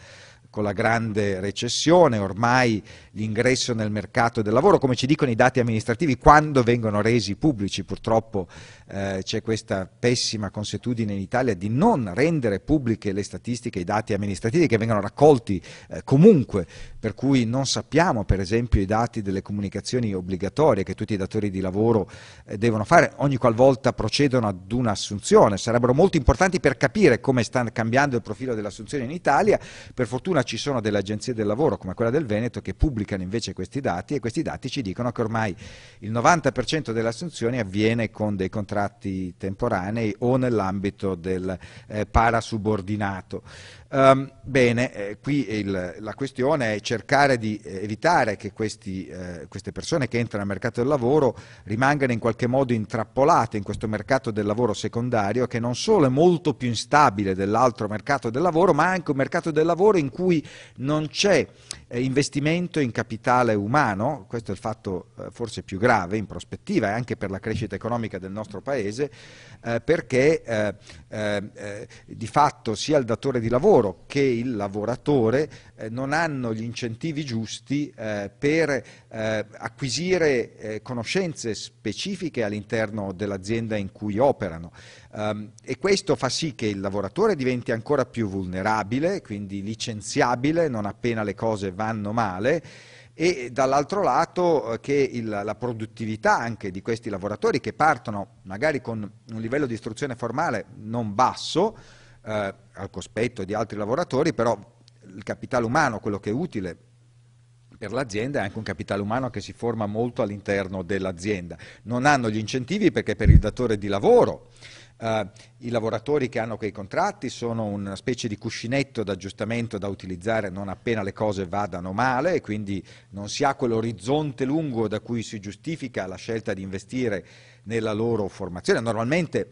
con la grande recessione, ormai l'ingresso nel mercato del lavoro, come ci dicono i dati amministrativi, quando vengono resi pubblici, purtroppo eh, c'è questa pessima consuetudine in Italia di non rendere pubbliche le statistiche, i dati amministrativi che vengono raccolti eh, comunque per cui non sappiamo per esempio i dati delle comunicazioni obbligatorie che tutti i datori di lavoro eh, devono fare ogni qualvolta procedono ad un'assunzione, sarebbero molto importanti per capire come sta cambiando il profilo dell'assunzione in Italia, per fortuna ci sono delle agenzie del lavoro come quella del Veneto che pubblicano invece questi dati e questi dati ci dicono che ormai il 90% delle assunzioni avviene con dei contratti temporanei o nell'ambito del eh, parasubordinato. Um, bene, eh, qui il, la questione è cercare di eh, evitare che questi, eh, queste persone che entrano nel mercato del lavoro rimangano in qualche modo intrappolate in questo mercato del lavoro secondario che non solo è molto più instabile dell'altro mercato del lavoro, ma anche un mercato del lavoro in cui non c'è eh, investimento in capitale umano, questo è il fatto eh, forse più grave in prospettiva e anche per la crescita economica del nostro Paese, eh, perché eh, eh, eh, di fatto sia il datore di lavoro che il lavoratore non hanno gli incentivi giusti per acquisire conoscenze specifiche all'interno dell'azienda in cui operano. Ehm, e questo fa sì che il lavoratore diventi ancora più vulnerabile, quindi licenziabile non appena le cose vanno male e dall'altro lato eh, che il, la produttività anche di questi lavoratori che partono magari con un livello di istruzione formale non basso, eh, al cospetto di altri lavoratori, però il capitale umano, quello che è utile per l'azienda è anche un capitale umano che si forma molto all'interno dell'azienda. Non hanno gli incentivi perché per il datore di lavoro eh, i lavoratori che hanno quei contratti sono una specie di cuscinetto d'aggiustamento da utilizzare non appena le cose vadano male e quindi non si ha quell'orizzonte lungo da cui si giustifica la scelta di investire nella loro formazione. Normalmente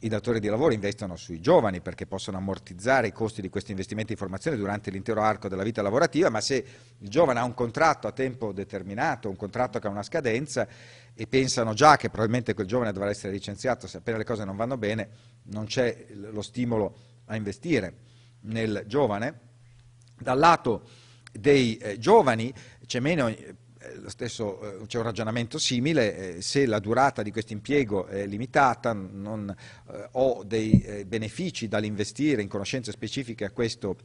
i datori di lavoro investono sui giovani perché possono ammortizzare i costi di questi investimenti in formazione durante l'intero arco della vita lavorativa, ma se il giovane ha un contratto a tempo determinato, un contratto che ha una scadenza e pensano già che probabilmente quel giovane dovrà essere licenziato se appena le cose non vanno bene, non c'è lo stimolo a investire nel giovane. Dal lato dei eh, giovani c'è meno eh, stesso, eh, c'è un ragionamento simile, eh, se la durata di questo impiego è limitata, non ho dei benefici dall'investire in conoscenze specifiche a questo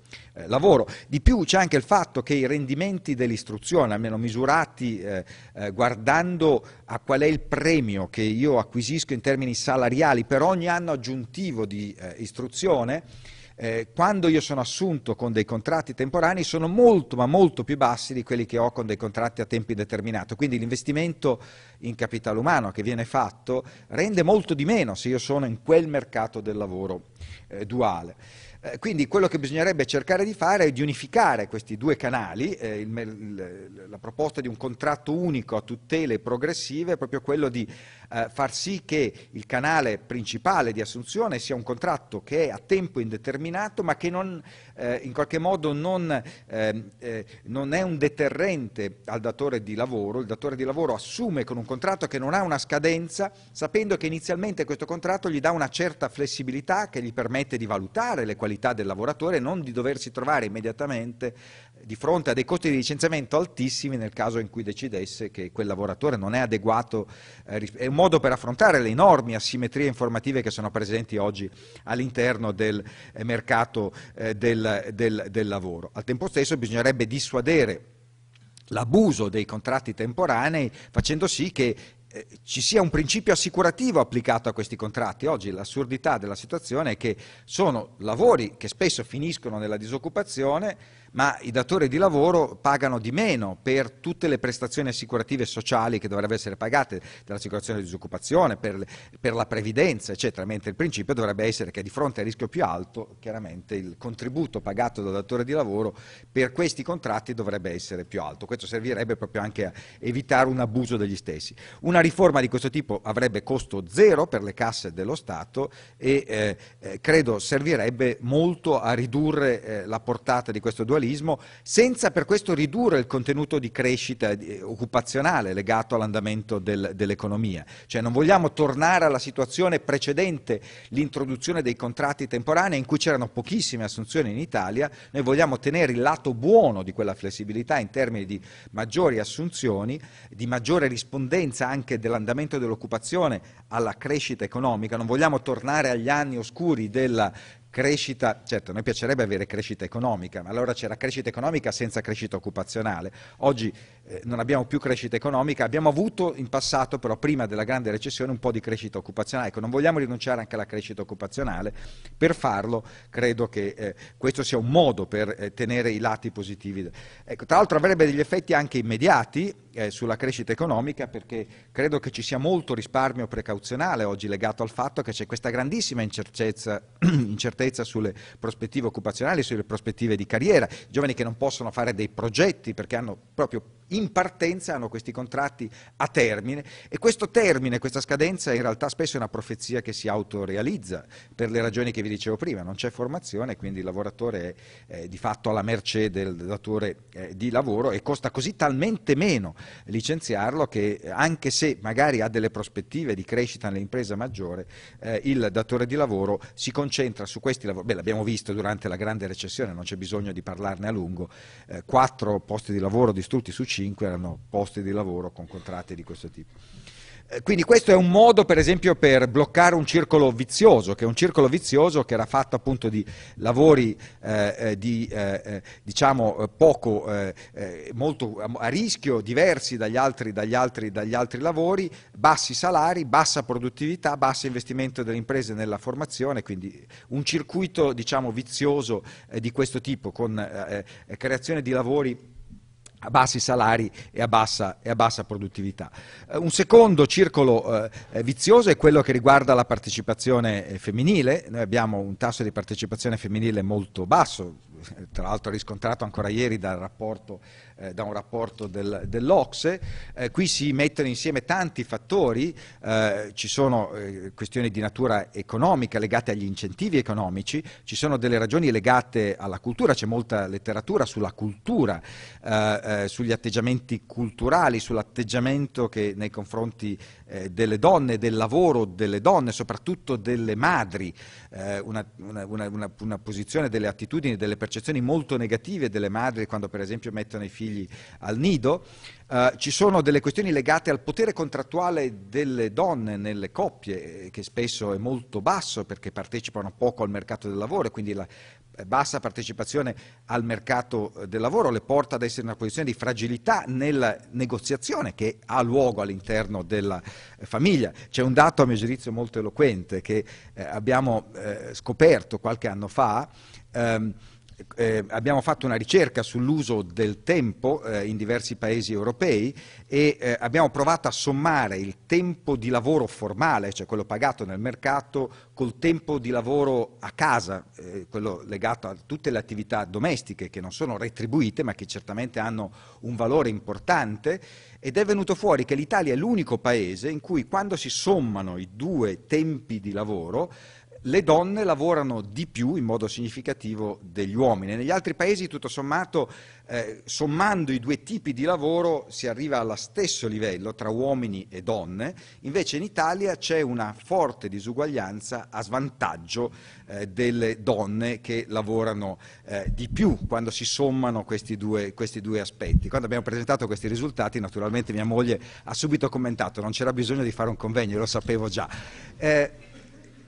lavoro. Di più c'è anche il fatto che i rendimenti dell'istruzione, almeno misurati guardando a qual è il premio che io acquisisco in termini salariali per ogni anno aggiuntivo di istruzione, eh, quando io sono assunto con dei contratti temporanei sono molto ma molto più bassi di quelli che ho con dei contratti a tempo indeterminato, quindi l'investimento in capitale umano che viene fatto rende molto di meno se io sono in quel mercato del lavoro eh, duale. Eh, quindi quello che bisognerebbe cercare di fare è di unificare questi due canali, eh, il, la proposta di un contratto unico a tutele progressive è proprio quello di eh, far sì che il canale principale di assunzione sia un contratto che è a tempo indeterminato ma che non, eh, in qualche modo non, ehm, eh, non, è un deterrente al datore di lavoro, il datore di lavoro assume con un contratto che non ha una scadenza sapendo che inizialmente questo contratto gli dà una certa flessibilità che gli permette di valutare le qualità del lavoratore e non di doversi trovare immediatamente di fronte a dei costi di licenziamento altissimi nel caso in cui decidesse che quel lavoratore non è adeguato, eh, è un modo per affrontare le enormi asimmetrie informative che sono presenti oggi all'interno del eh, mercato eh, del, del, del lavoro. Al tempo stesso bisognerebbe dissuadere l'abuso dei contratti temporanei facendo sì che eh, ci sia un principio assicurativo applicato a questi contratti. Oggi l'assurdità della situazione è che sono lavori che spesso finiscono nella disoccupazione ma i datori di lavoro pagano di meno per tutte le prestazioni assicurative sociali che dovrebbero essere pagate, dell'assicurazione di disoccupazione, per, per la previdenza, eccetera, mentre il principio dovrebbe essere che di fronte al rischio più alto, chiaramente il contributo pagato dal datore di lavoro per questi contratti dovrebbe essere più alto. Questo servirebbe proprio anche a evitare un abuso degli stessi. Una riforma di questo tipo avrebbe costo zero per le casse dello Stato e eh, eh credo servirebbe molto a ridurre eh, la portata di questo dualismo globalismo, senza per questo ridurre il contenuto di crescita eh, occupazionale legato all'andamento del, dell'economia. Cioè non vogliamo tornare alla situazione precedente l'introduzione dei contratti temporanei in cui c'erano pochissime assunzioni in Italia, noi vogliamo tenere il lato buono di quella flessibilità in termini di maggiori assunzioni, di maggiore rispondenza anche dell'andamento dell'occupazione alla crescita economica, non vogliamo tornare agli anni oscuri della crescita, certo, a noi piacerebbe avere crescita economica, ma allora c'era crescita economica senza crescita occupazionale. Oggi eh, non abbiamo più crescita economica, abbiamo avuto in passato, però prima della grande recessione, un po' di crescita occupazionale. Ecco, non vogliamo rinunciare anche alla crescita occupazionale, per farlo credo che eh, questo sia un modo per eh, tenere i lati positivi. Ecco, tra l'altro avrebbe degli effetti anche immediati, eh, sulla crescita economica perché credo che ci sia molto risparmio precauzionale oggi legato al fatto che c'è questa grandissima incertezza, [CLEARS THROAT] incertezza sulle prospettive occupazionali, sulle prospettive di carriera, giovani che non possono fare dei progetti perché hanno proprio in partenza hanno questi contratti a termine e questo termine, questa scadenza in realtà spesso è una profezia che si autorealizza per le ragioni che vi dicevo prima, non c'è formazione, quindi il lavoratore è eh, di fatto alla merce del datore eh, di lavoro e costa così talmente meno licenziarlo che eh, anche se magari ha delle prospettive di crescita nell'impresa maggiore, eh, il datore di lavoro si concentra su questi lavori. Beh, l'abbiamo visto durante la grande recessione, non c'è bisogno di parlarne a lungo, eh, quattro posti di lavoro distrutti su cinque 5 erano posti di lavoro con contratti di questo tipo. Eh, quindi questo è un modo per esempio per bloccare un circolo vizioso, che è un circolo vizioso che era fatto appunto di lavori eh, eh di, eh, eh diciamo poco, eh, molto a rischio, diversi dagli altri, dagli, altri, dagli altri, lavori, bassi salari, bassa produttività, basso investimento delle imprese nella formazione, quindi un circuito diciamo vizioso di questo tipo con creazione di lavori a bassi salari e a bassa, e a bassa produttività. Eh, un secondo circolo eh, eh vizioso è quello che riguarda la partecipazione eh, femminile, noi abbiamo un tasso di partecipazione femminile molto basso, eh, tra l'altro riscontrato ancora ieri dal rapporto eh, da un rapporto del, dell'Ocse. Eh, qui si mettono insieme tanti fattori, eh, ci sono eh, questioni di natura economica legate agli incentivi economici, ci sono delle ragioni legate alla cultura, c'è molta letteratura sulla cultura, eh, sugli atteggiamenti culturali, sull'atteggiamento che nei confronti delle donne, del lavoro delle donne, soprattutto delle madri, una, una, una, una posizione delle attitudini, delle percezioni molto negative delle madri quando per esempio mettono i figli figli al nido, eh, ci sono delle questioni legate al potere contrattuale delle donne nelle coppie, eh, che spesso è molto basso perché partecipano poco al mercato del lavoro e quindi la eh, bassa partecipazione al mercato eh, del lavoro le porta ad essere in una posizione di fragilità nella negoziazione che ha luogo all'interno della famiglia. C'è un dato a mio giudizio molto eloquente che eh, abbiamo eh, scoperto qualche anno fa. Ehm, eh, abbiamo fatto una ricerca sull'uso del tempo eh, in diversi paesi europei e eh, abbiamo provato a sommare il tempo di lavoro formale, cioè quello pagato nel mercato, col tempo di lavoro a casa, eh, quello legato a tutte le attività domestiche che non sono retribuite ma che certamente hanno un valore importante ed è venuto fuori che l'Italia è l'unico paese in cui quando si sommano i due tempi di lavoro le donne lavorano di più in modo significativo degli uomini. Negli altri paesi, tutto sommato, eh, sommando i due tipi di lavoro si arriva allo stesso livello tra uomini e donne, invece in Italia c'è una forte disuguaglianza a svantaggio eh, delle donne che lavorano eh, di più quando si sommano questi due, questi due aspetti. Quando abbiamo presentato questi risultati, naturalmente mia moglie ha subito commentato, non c'era bisogno di fare un convegno, lo sapevo già. Eh,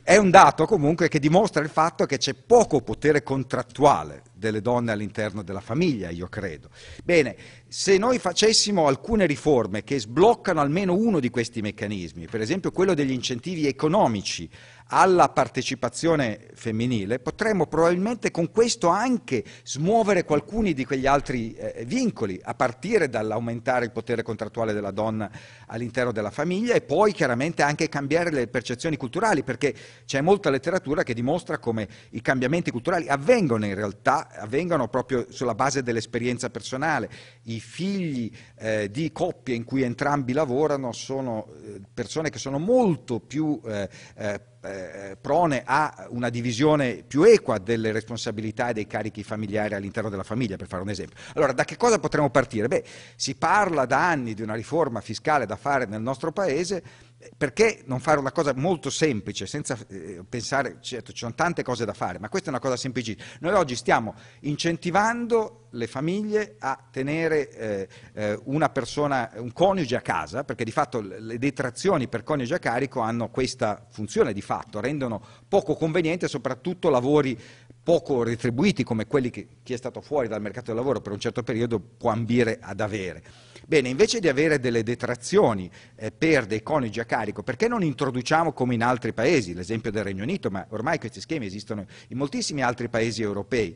è un dato comunque che dimostra il fatto che c'è poco potere contrattuale delle donne all'interno della famiglia, io credo. Bene, se noi facessimo alcune riforme che sbloccano almeno uno di questi meccanismi, per esempio quello degli incentivi economici alla partecipazione femminile, potremmo probabilmente con questo anche smuovere alcuni di quegli altri eh, vincoli, a partire dall'aumentare il potere contrattuale della donna all'interno della famiglia e poi chiaramente anche cambiare le percezioni culturali, perché c'è molta letteratura che dimostra come i cambiamenti culturali avvengono in realtà, avvengono proprio sulla base dell'esperienza personale. I figli eh, di coppie in cui entrambi lavorano sono eh, persone che sono molto più eh, eh, eh, prone a una divisione più equa delle responsabilità e dei carichi familiari all'interno della famiglia, per fare un esempio. Allora, da che cosa potremmo partire? Beh, si parla da anni di una riforma fiscale da fare nel nostro Paese perché non fare una cosa molto semplice, senza eh, pensare, certo ci sono tante cose da fare, ma questa è una cosa semplicissima. Noi oggi stiamo incentivando le famiglie a tenere eh, eh una persona, un coniuge a casa, perché di fatto le detrazioni per coniuge a carico hanno questa funzione di fatto, rendono poco conveniente soprattutto lavori poco retribuiti come quelli che chi è stato fuori dal mercato del lavoro per un certo periodo può ambire ad avere. Bene, invece di avere delle detrazioni eh, per dei coniugi a carico, carico, perché non introduciamo come in altri paesi, l'esempio del Regno Unito, ma ormai questi schemi esistono in moltissimi altri paesi europei,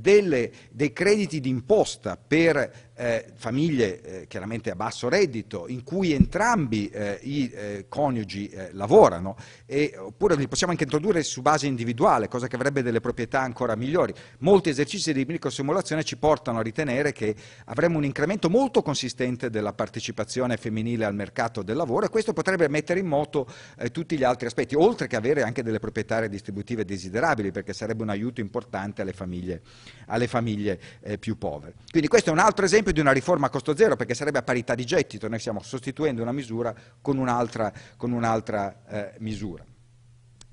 delle, dei crediti d'imposta per eh, famiglie eh, chiaramente a basso reddito in cui entrambi eh, i eh, coniugi eh, lavorano, e, oppure li possiamo anche introdurre su base individuale, cosa che avrebbe delle proprietà ancora migliori. Molti esercizi di microsimulazione ci portano a ritenere che avremo un incremento molto consistente della partecipazione femminile al mercato del lavoro e questo potrebbe mettere in moto eh, tutti gli altri aspetti, oltre che avere anche delle proprietà redistributive desiderabili, perché sarebbe un aiuto importante alle famiglie alle famiglie eh, più povere. Quindi questo è un altro esempio di una riforma a costo zero, perché sarebbe a parità di gettito, noi stiamo sostituendo una misura con un'altra, con eh, misura.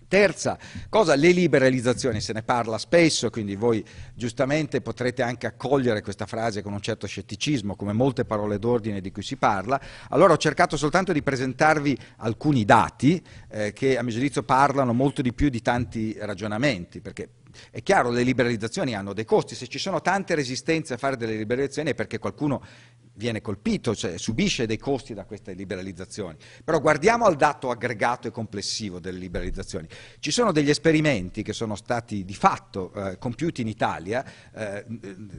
Terza cosa, le liberalizzazioni, se ne parla spesso, quindi voi giustamente potrete anche accogliere questa frase con un certo scetticismo, come molte parole d'ordine di cui si parla. Allora ho cercato soltanto di presentarvi alcuni dati eh, che a mio giudizio parlano molto di più di tanti ragionamenti, perché è chiaro, le liberalizzazioni hanno dei costi, se ci sono tante resistenze a fare delle liberalizzazioni è perché qualcuno viene colpito, cioè subisce dei costi da queste liberalizzazioni. Però guardiamo al dato aggregato e complessivo delle liberalizzazioni. Ci sono degli esperimenti che sono stati di fatto eh, compiuti in Italia, eh,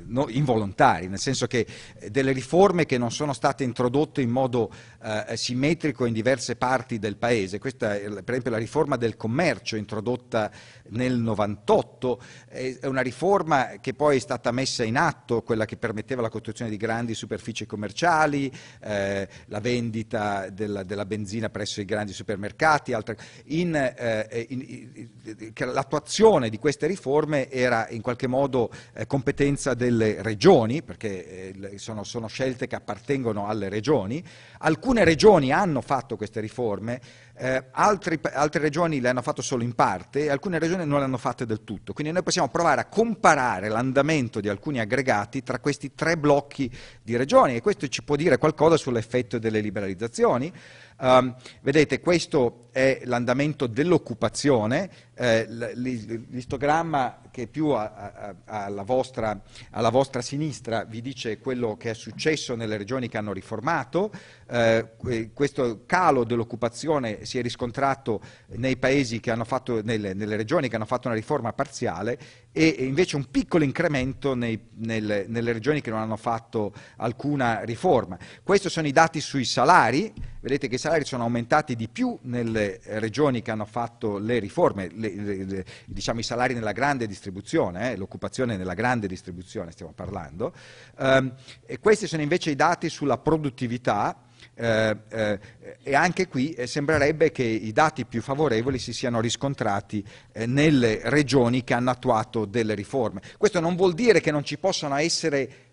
no, involontari, nel senso che eh, delle riforme che non sono state introdotte in modo eh, simmetrico in diverse parti del Paese. Questa è per esempio la riforma del commercio introdotta nel 98, è una riforma che poi è stata messa in atto, quella che permetteva la costruzione di grandi superfici commerciali, eh, la vendita della, della, benzina presso i grandi supermercati, altre, in, eh, in, in, l'attuazione di queste riforme era in qualche modo eh, competenza delle regioni, perché eh, sono, sono scelte che appartengono alle regioni, alcune regioni hanno fatto queste riforme, eh, altri, altre regioni le hanno fatto solo in parte e alcune regioni non le hanno fatte del tutto. Quindi noi possiamo provare a comparare l'andamento di alcuni aggregati tra questi tre blocchi di regioni e questo ci può dire qualcosa sull'effetto delle liberalizzazioni. Um, vedete, questo è l'andamento dell'occupazione, eh, l'istogramma che più a, a, a, alla, vostra, alla, vostra, sinistra vi dice quello che è successo nelle regioni che hanno riformato, eh, questo calo dell'occupazione si è riscontrato nei paesi che hanno fatto, nelle, nelle regioni che hanno fatto una riforma parziale e invece un piccolo incremento nei, nel, nelle regioni che non hanno fatto alcuna riforma. Questi sono i dati sui salari, vedete che i salari sono aumentati di più nelle regioni che hanno fatto le riforme, le, le, le, diciamo i salari nella grande distribuzione, eh, l'occupazione nella grande distribuzione stiamo parlando, um, e questi sono invece i dati sulla produttività eh, eh, e anche qui eh, sembrerebbe che i dati più favorevoli si siano riscontrati eh, nelle regioni che hanno attuato delle riforme. Questo non vuol dire che non ci possano essere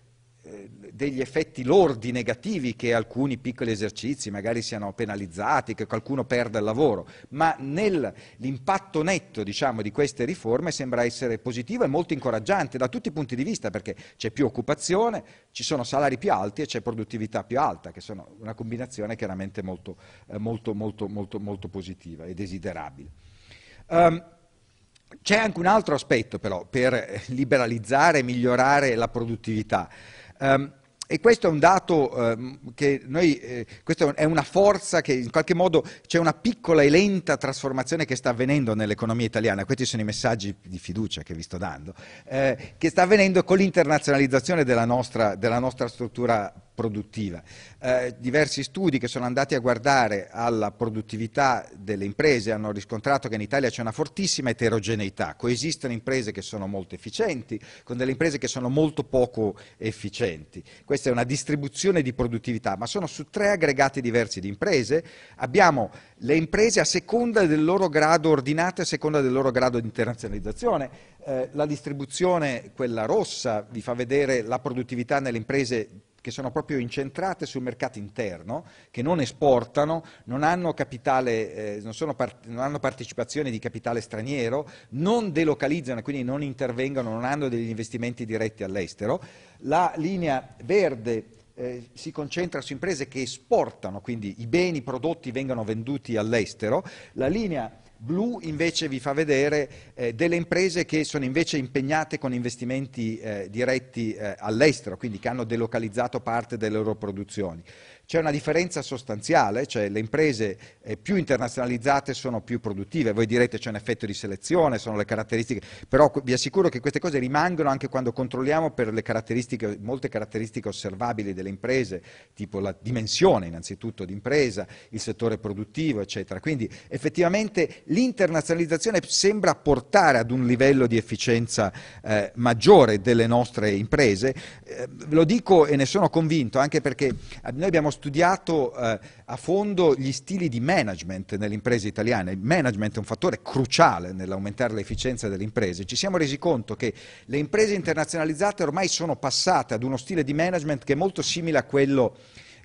eh, degli effetti lordi negativi che alcuni piccoli esercizi magari siano penalizzati, che qualcuno perda il lavoro, ma nell'impatto netto diciamo, di queste riforme sembra essere positivo e molto incoraggiante da tutti i punti di vista, perché c'è più occupazione, ci sono salari più alti e c'è produttività più alta, che sono una combinazione chiaramente molto, eh, molto, molto, molto, molto positiva e desiderabile. Um, c'è anche un altro aspetto però per eh, liberalizzare e migliorare la produttività. Ehm, e questo è un dato ehm, che noi, eh, questa è una forza che in qualche modo c'è una piccola e lenta trasformazione che sta avvenendo nell'economia italiana, questi sono i messaggi di fiducia che vi sto dando, eh, che sta avvenendo con l'internazionalizzazione della nostra, della nostra struttura produttiva. Eh, diversi studi che sono andati a guardare alla produttività delle imprese hanno riscontrato che in Italia c'è una fortissima eterogeneità, coesistono imprese che sono molto efficienti con delle imprese che sono molto poco efficienti. Questa è una distribuzione di produttività, ma sono su tre aggregati diversi di imprese. Abbiamo le imprese a seconda del loro grado ordinato a seconda del loro grado di internazionalizzazione. Eh, la distribuzione, quella rossa, vi fa vedere la produttività nelle imprese che sono proprio incentrate sul mercato interno, che non esportano, non hanno, capitale, eh, non, part- non hanno partecipazione di capitale straniero, non delocalizzano quindi non intervengono, non hanno degli investimenti diretti all'estero. La linea verde eh, si concentra su imprese che esportano, quindi i beni, i prodotti vengono venduti all'estero. La linea Blu invece vi fa vedere eh, delle imprese che sono invece impegnate con investimenti eh, diretti eh, all'estero, quindi che hanno delocalizzato parte delle loro produzioni. C'è una differenza sostanziale, cioè le imprese eh, più internazionalizzate sono più produttive, voi direte c'è un effetto di selezione, sono le caratteristiche, però vi assicuro che queste cose rimangono anche quando controlliamo per le caratteristiche, molte caratteristiche osservabili delle imprese, tipo la dimensione innanzitutto di impresa, il settore produttivo, eccetera. Quindi effettivamente l'internazionalizzazione sembra portare ad un livello di efficienza eh, maggiore delle nostre imprese. Eh, lo dico e ne sono convinto anche perché eh, noi abbiamo studiato eh, a fondo gli stili di management nelle imprese italiane. Il management è un fattore cruciale nell'aumentare l'efficienza delle imprese. Ci siamo resi conto che le imprese internazionalizzate ormai sono passate ad uno stile di management che è molto simile a quello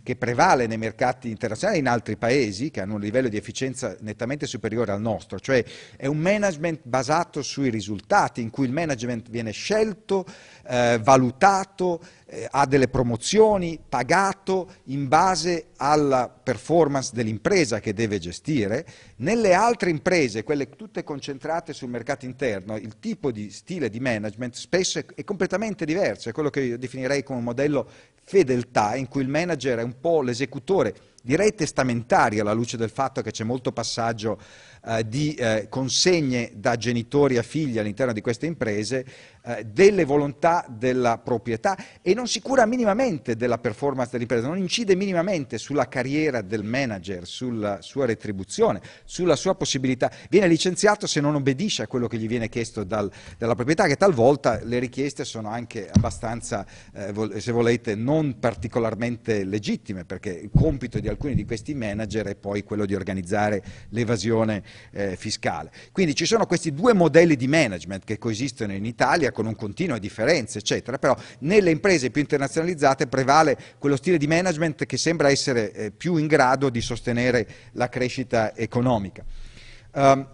che prevale nei mercati internazionali e in altri paesi che hanno un livello di efficienza nettamente superiore al nostro, cioè è un management basato sui risultati, in cui il management viene scelto, eh, valutato, eh, ha delle promozioni, pagato in base alla performance dell'impresa che deve gestire nelle altre imprese, quelle tutte concentrate sul mercato interno, il tipo di stile di management spesso è completamente diverso, è quello che io definirei come un modello fedeltà in cui il manager è un po' l'esecutore, direi testamentario alla luce del fatto che c'è molto passaggio eh, di eh, consegne da genitori a figli all'interno di queste imprese eh, delle volontà della proprietà e non si cura minimamente della performance dell'impresa, non incide minimamente sulla carriera del manager, sulla sua retribuzione, sulla sua possibilità. Viene licenziato se non obbedisce a quello che gli viene chiesto dal, dalla proprietà, che talvolta le richieste sono anche abbastanza, eh, se volete, non particolarmente legittime, perché il compito di alcuni di questi manager è poi quello di organizzare l'evasione eh, fiscale. Quindi ci sono questi due modelli di management che coesistono in Italia con un continuo a differenze, eccetera, però nelle imprese più internazionalizzate prevale quello stile di management che sembra essere eh, più in grado di sostenere la crescita economica. Um,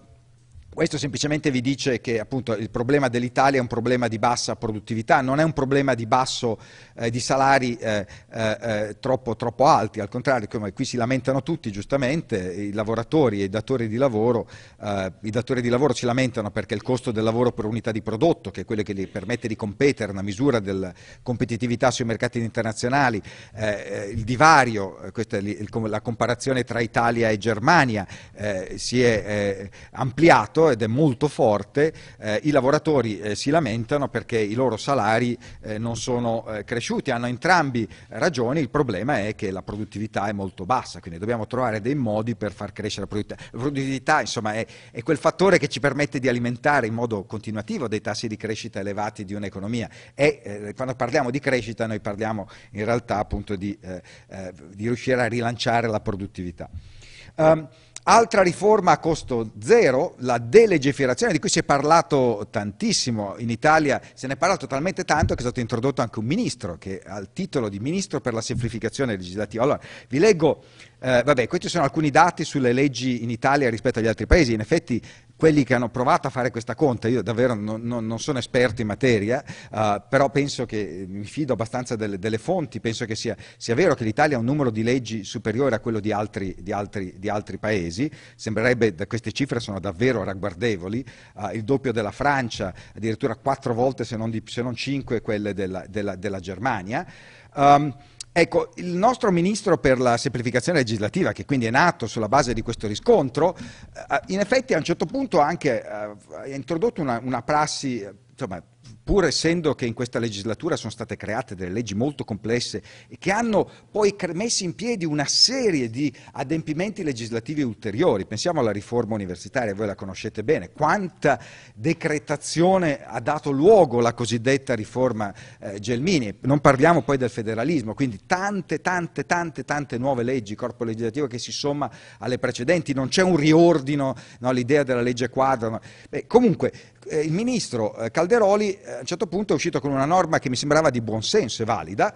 questo semplicemente vi dice che appunto, il problema dell'Italia è un problema di bassa produttività, non è un problema di, basso, eh, di salari eh, eh, eh troppo, troppo, alti, al contrario, come qui si lamentano tutti giustamente, i lavoratori e i datori di lavoro, eh, i datori di lavoro ci lamentano perché il costo del lavoro per unità di prodotto, che è quello che gli permette di competere, una misura della competitività sui mercati internazionali, eh, il divario, questa è la comparazione tra Italia e Germania, si è ampliato alto ed è molto forte, eh, i lavoratori eh, si lamentano perché i loro salari eh, non sono eh, cresciuti, hanno entrambi ragioni, il problema è che la produttività è molto bassa, quindi dobbiamo trovare dei modi per far crescere la produttività. La produttività insomma, è, è quel fattore che ci permette di alimentare in modo continuativo dei tassi di crescita elevati di un'economia e eh, quando parliamo di crescita noi parliamo in realtà appunto di, eh, di riuscire a rilanciare la produttività. Um, Altra riforma a costo zero, la delegiferazione di cui si è parlato tantissimo in Italia, se ne è parlato talmente tanto che è stato introdotto anche un ministro che ha il titolo di ministro per la semplificazione legislativa. Allora, vi leggo, eh, vabbè, questi sono alcuni dati sulle leggi in Italia rispetto agli altri paesi, in effetti quelli che hanno provato a fare questa conta, io davvero non, non, non sono esperto in materia, uh, però penso che eh, mi fido abbastanza delle, delle fonti, penso che sia, sia, vero che l'Italia ha un numero di leggi superiore a quello di altri, di altri, di altri paesi, sembrerebbe, da queste cifre sono davvero ragguardevoli, uh, il doppio della Francia, addirittura quattro volte se non, di, se non cinque quelle della, della, della Germania. Um, Ecco, il nostro ministro per la semplificazione legislativa, che quindi è nato sulla base di questo riscontro, eh, in effetti a un certo punto anche, eh, ha introdotto una, una prassi eh, insomma, pur essendo che in questa legislatura sono state create delle leggi molto complesse che hanno poi messo in piedi una serie di adempimenti legislativi ulteriori. Pensiamo alla riforma universitaria, voi la conoscete bene, quanta decretazione ha dato luogo la cosiddetta riforma eh, Gelmini, non parliamo poi del federalismo, quindi tante, tante, tante, tante nuove leggi, corpo legislativo che si somma alle precedenti, non c'è un riordino, no, l'idea della legge quadro. No. Beh, comunque, eh, il ministro eh, Calderoli eh, a un certo punto è uscito con una norma che mi sembrava di buonsenso e valida,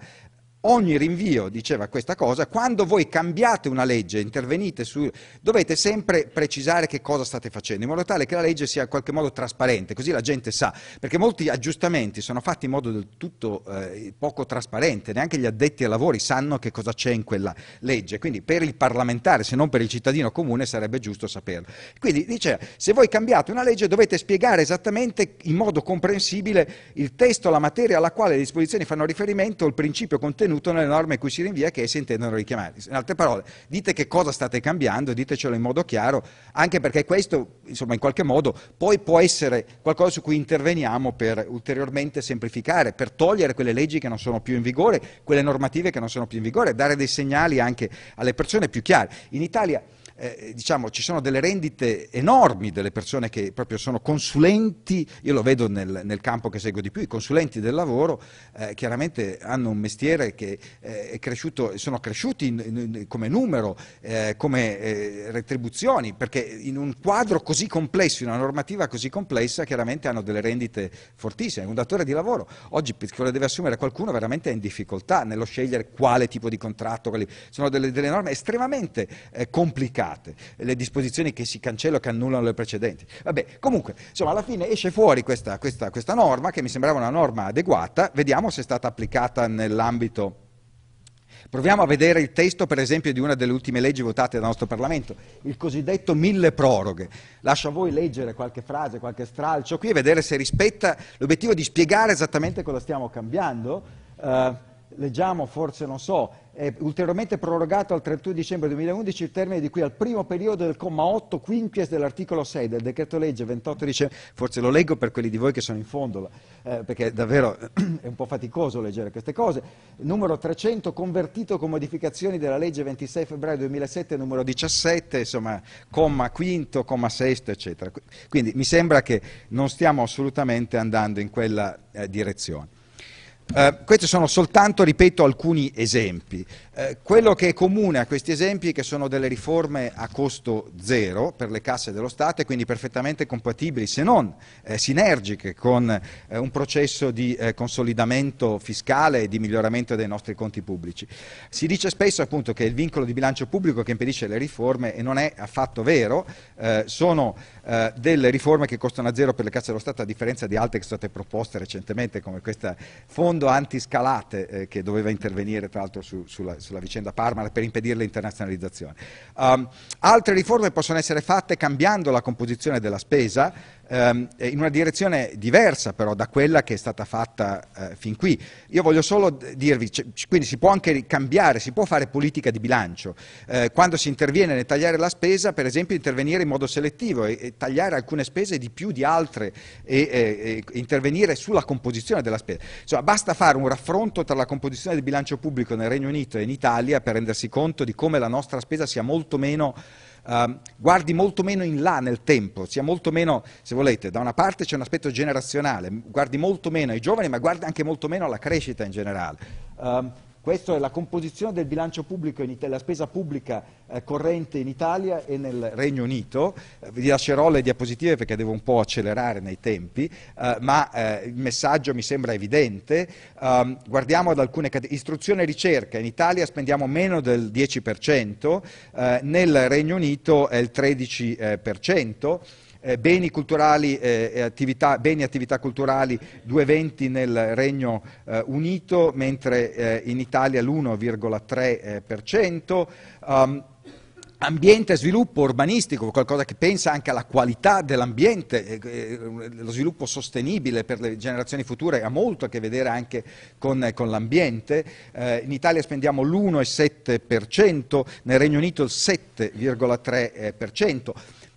Ogni rinvio diceva questa cosa, quando voi cambiate una legge, intervenite su... dovete sempre precisare che cosa state facendo, in modo tale che la legge sia in qualche modo trasparente, così la gente sa, perché molti aggiustamenti sono fatti in modo del tutto eh, poco trasparente, neanche gli addetti ai lavori sanno che cosa c'è in quella legge, quindi per il parlamentare, se non per il cittadino comune, sarebbe giusto saperlo. Quindi diceva, se voi cambiate una legge dovete spiegare esattamente in modo comprensibile il testo, la materia alla quale le disposizioni fanno riferimento, il principio contenuto, contenuto nelle norme cui si rinvia che essi intendono richiamare. In altre parole, dite che cosa state cambiando, ditecelo in modo chiaro, anche perché questo, insomma, in qualche modo poi può essere qualcosa su cui interveniamo per ulteriormente semplificare, per togliere quelle leggi che non sono più in vigore, quelle normative che non sono più in vigore, dare dei segnali anche alle persone più chiare. In Italia eh, eh, diciamo, ci sono delle rendite enormi delle persone che proprio sono consulenti, io lo vedo nel, nel campo che seguo di più, i consulenti del lavoro eh, chiaramente hanno un mestiere che eh, cresciuto, sono cresciuti in, in, come numero, eh, come eh, retribuzioni, perché in un quadro così complesso, in una normativa così complessa, chiaramente hanno delle rendite fortissime. Un datore di lavoro oggi che deve assumere qualcuno veramente è in difficoltà nello scegliere quale tipo di contratto, quali... sono delle, delle norme estremamente complicate modificate, le disposizioni che si cancellano, che annullano le precedenti. Vabbè, comunque, insomma, alla fine esce fuori questa, questa, questa norma, che mi sembrava una norma adeguata, vediamo se è stata applicata nell'ambito... Proviamo a vedere il testo, per esempio, di una delle ultime leggi votate dal nostro Parlamento, il cosiddetto mille proroghe. Lascio a voi leggere qualche frase, qualche stralcio qui e vedere se rispetta l'obiettivo di spiegare esattamente cosa stiamo cambiando. Uh, leggiamo forse, non so, è ulteriormente prorogato al 31 dicembre 2011 il termine di cui al primo periodo del comma 8 quinquies dell'articolo 6 del decreto legge 28 dicembre, forse lo leggo per quelli di voi che sono in fondo, eh, perché davvero [CLEARS THROAT] è un po' faticoso leggere queste cose, numero 300 convertito con modificazioni della legge 26 febbraio 2007 numero 17, insomma, comma quinto, comma sesto, eccetera. Quindi mi sembra che non stiamo assolutamente andando in quella eh, direzione. Eh, questi sono soltanto, ripeto, alcuni esempi. Eh, quello che è comune a questi esempi è che sono delle riforme a costo zero per le casse dello Stato e quindi perfettamente compatibili, se non eh, sinergiche, con eh, un processo di eh, consolidamento fiscale e di miglioramento dei nostri conti pubblici. Si dice spesso appunto che è il vincolo di bilancio pubblico che impedisce le riforme e non è affatto vero, eh, sono delle riforme che costano a zero per le casse dello Stato a differenza di altre che sono state proposte recentemente come questa fonda comando antiscalate eh, che doveva intervenire tra l'altro su, sulla, sulla, vicenda Parma per impedire l'internazionalizzazione. Um, ehm, altre riforme possono essere fatte cambiando la composizione della spesa, ehm, in una direzione diversa però da quella che è stata fatta eh, fin qui. Io voglio solo dirvi, c- quindi si può anche cambiare, si può fare politica di bilancio. Eh, quando si interviene nel tagliare la spesa, per esempio intervenire in modo selettivo e, e tagliare alcune spese di più di altre e, e, e intervenire sulla composizione della spesa. Insomma, basta fare un raffronto tra la composizione del bilancio pubblico nel Regno Unito e in Italia per rendersi conto di come la nostra spesa sia molto meno Ehm, guardi molto meno in là nel tempo, sia molto meno, se volete, da una parte c'è un aspetto generazionale, guardi molto meno ai giovani, ma guardi anche molto meno alla crescita in generale. Um, questa è la composizione del bilancio pubblico, in Italia, la spesa pubblica eh, corrente in Italia e nel Regno Unito. Eh, vi lascerò le diapositive perché devo un po' accelerare nei tempi, eh, ma eh, il messaggio mi sembra evidente. Ehm, guardiamo ad alcune categorie. Istruzione e ricerca. In Italia spendiamo meno del 10%, eh, nel Regno Unito è il 13% eh, beni, culturali, eh, attività, beni e attività culturali 2,20 nel Regno eh, Unito, mentre eh, in Italia l'1,3%. Um, eh, ehm, ambiente e sviluppo urbanistico, qualcosa che pensa anche alla qualità dell'ambiente, eh, lo sviluppo sostenibile per le generazioni future ha molto a che vedere anche con, con l'ambiente. Eh, in Italia spendiamo l'1,7%, nel Regno Unito il 7,3%.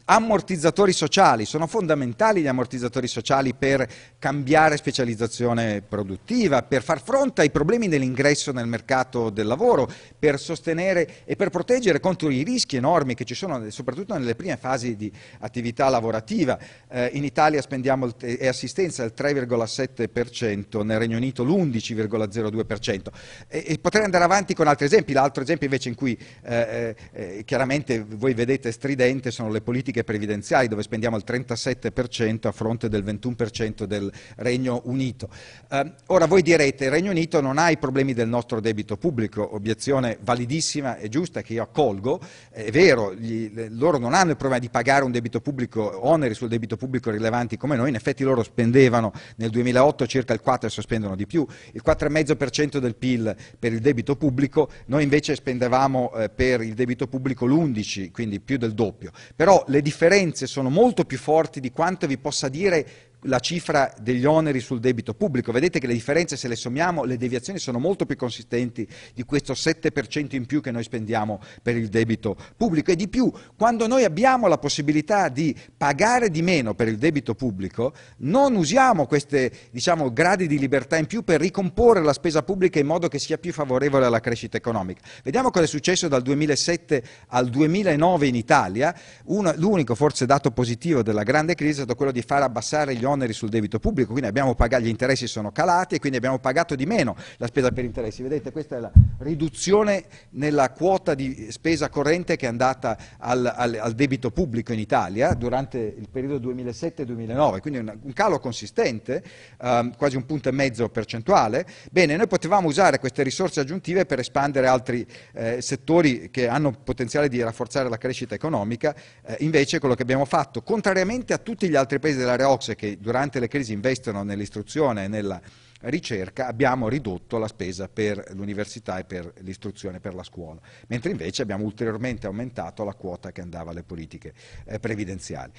Ammortizzatori sociali, sono fondamentali gli ammortizzatori sociali per cambiare specializzazione produttiva, per far fronte ai problemi dell'ingresso nel mercato del lavoro, per sostenere e per proteggere contro i rischi enormi che ci sono soprattutto nelle prime fasi di attività lavorativa. Eh, in Italia spendiamo e assistenza il 3,7%, nel Regno Unito l'11,02%. E, e, potrei andare avanti con altri esempi, l'altro esempio invece in cui eh, eh, eh chiaramente voi vedete stridente sono le politiche politiche previdenziali dove spendiamo il 37% a fronte del 21% del Regno Unito. Eh, ora voi direte il Regno Unito non ha i problemi del nostro debito pubblico, obiezione validissima e giusta che io accolgo, è vero, gli, loro non hanno il problema di pagare un debito pubblico, oneri sul debito pubblico rilevanti come noi, in effetti loro spendevano nel 2008 circa il 4 e sospendono di più, il 4,5% del PIL per il debito pubblico, noi invece spendevamo eh, per il debito pubblico l'11, quindi più del doppio. Però le differenze sono molto più forti di quanto vi possa dire la cifra degli oneri sul debito pubblico. Vedete che le differenze, se le sommiamo, le deviazioni sono molto più consistenti di questo 7% in più che noi spendiamo per il debito pubblico. E di più, quando noi abbiamo la possibilità di pagare di meno per il debito pubblico, non usiamo questi diciamo, gradi di libertà in più per ricomporre la spesa pubblica in modo che sia più favorevole alla crescita economica. Vediamo cosa è successo dal 2007 al 2009 in Italia. Uno, l'unico forse dato positivo della grande crisi è stato quello di far abbassare gli oneri oneri sul debito pubblico, quindi pagato, gli interessi sono calati e quindi abbiamo pagato di meno la spesa per interessi. Vedete, questa è la riduzione nella quota di spesa corrente che è andata al, al, al debito pubblico in Italia durante il periodo 2007-2009, quindi un, un calo consistente, um, quasi un punto e mezzo percentuale. Bene, noi potevamo usare queste risorse aggiuntive per espandere altri eh, settori che hanno potenziale di rafforzare la crescita economica, eh, invece quello che abbiamo fatto, contrariamente a tutti gli altri paesi dell'area OXE che durante le crisi investono nell'istruzione e nella ricerca, abbiamo ridotto la spesa per l'università e per l'istruzione, per la scuola, mentre invece abbiamo ulteriormente aumentato la quota che andava alle politiche eh, previdenziali.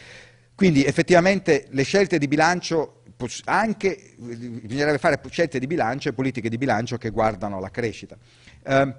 Quindi effettivamente le scelte di bilancio anche bisognerebbe fare scelte di bilancio e politiche di bilancio che guardano alla crescita. Eh,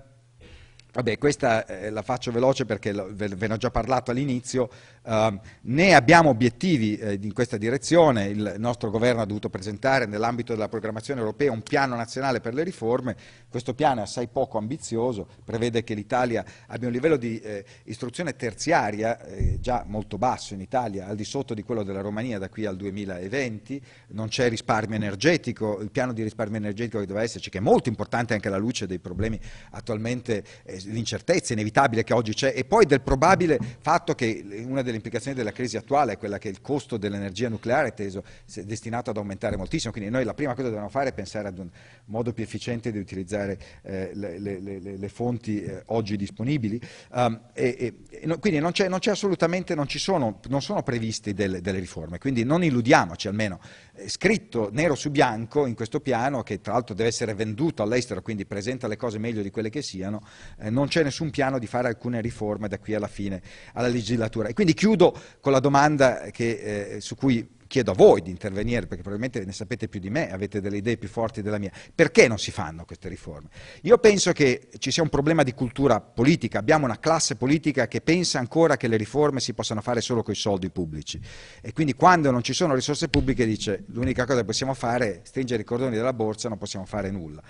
vabbè, questa eh, la faccio veloce perché ve, ne ho già parlato all'inizio, eh, ne abbiamo obiettivi eh, in questa direzione, il nostro governo ha dovuto presentare nell'ambito della programmazione europea un piano nazionale per le riforme, questo piano è assai poco ambizioso, prevede che l'Italia abbia un livello di eh, istruzione terziaria eh, già molto basso in Italia, al di sotto di quello della Romania da qui al 2020, non c'è risparmio energetico, il piano di risparmio energetico che doveva esserci, che è molto importante anche alla luce dei problemi attualmente, eh, l'incertezza inevitabile che oggi c'è e poi del probabile fatto che eh, una delle l'implicazione della crisi attuale è quella che il costo dell'energia nucleare è, teso, è destinato ad aumentare moltissimo, quindi noi la prima cosa che dobbiamo fare è pensare ad un modo più efficiente di utilizzare eh, le, le, le, le, fonti eh, oggi disponibili. Um, e, e, no, quindi non, c'è, assolutamente, non, ci sono, non sono previste del, delle riforme, quindi non illudiamoci almeno. È eh, scritto nero su bianco in questo piano, che tra l'altro deve essere venduto all'estero, quindi presenta le cose meglio di quelle che siano, eh, non c'è nessun piano di fare alcune riforme da qui alla fine alla legislatura. E quindi Chiudo con la domanda che, eh, su cui chiedo a voi di intervenire, perché probabilmente ne sapete più di me, avete delle idee più forti della mia. Perché non si fanno queste riforme? Io penso che ci sia un problema di cultura politica, abbiamo una classe politica che pensa ancora che le riforme si possano fare solo con i soldi pubblici e quindi quando non ci sono risorse pubbliche dice l'unica cosa che possiamo fare è stringere i cordoni della borsa, non possiamo fare nulla.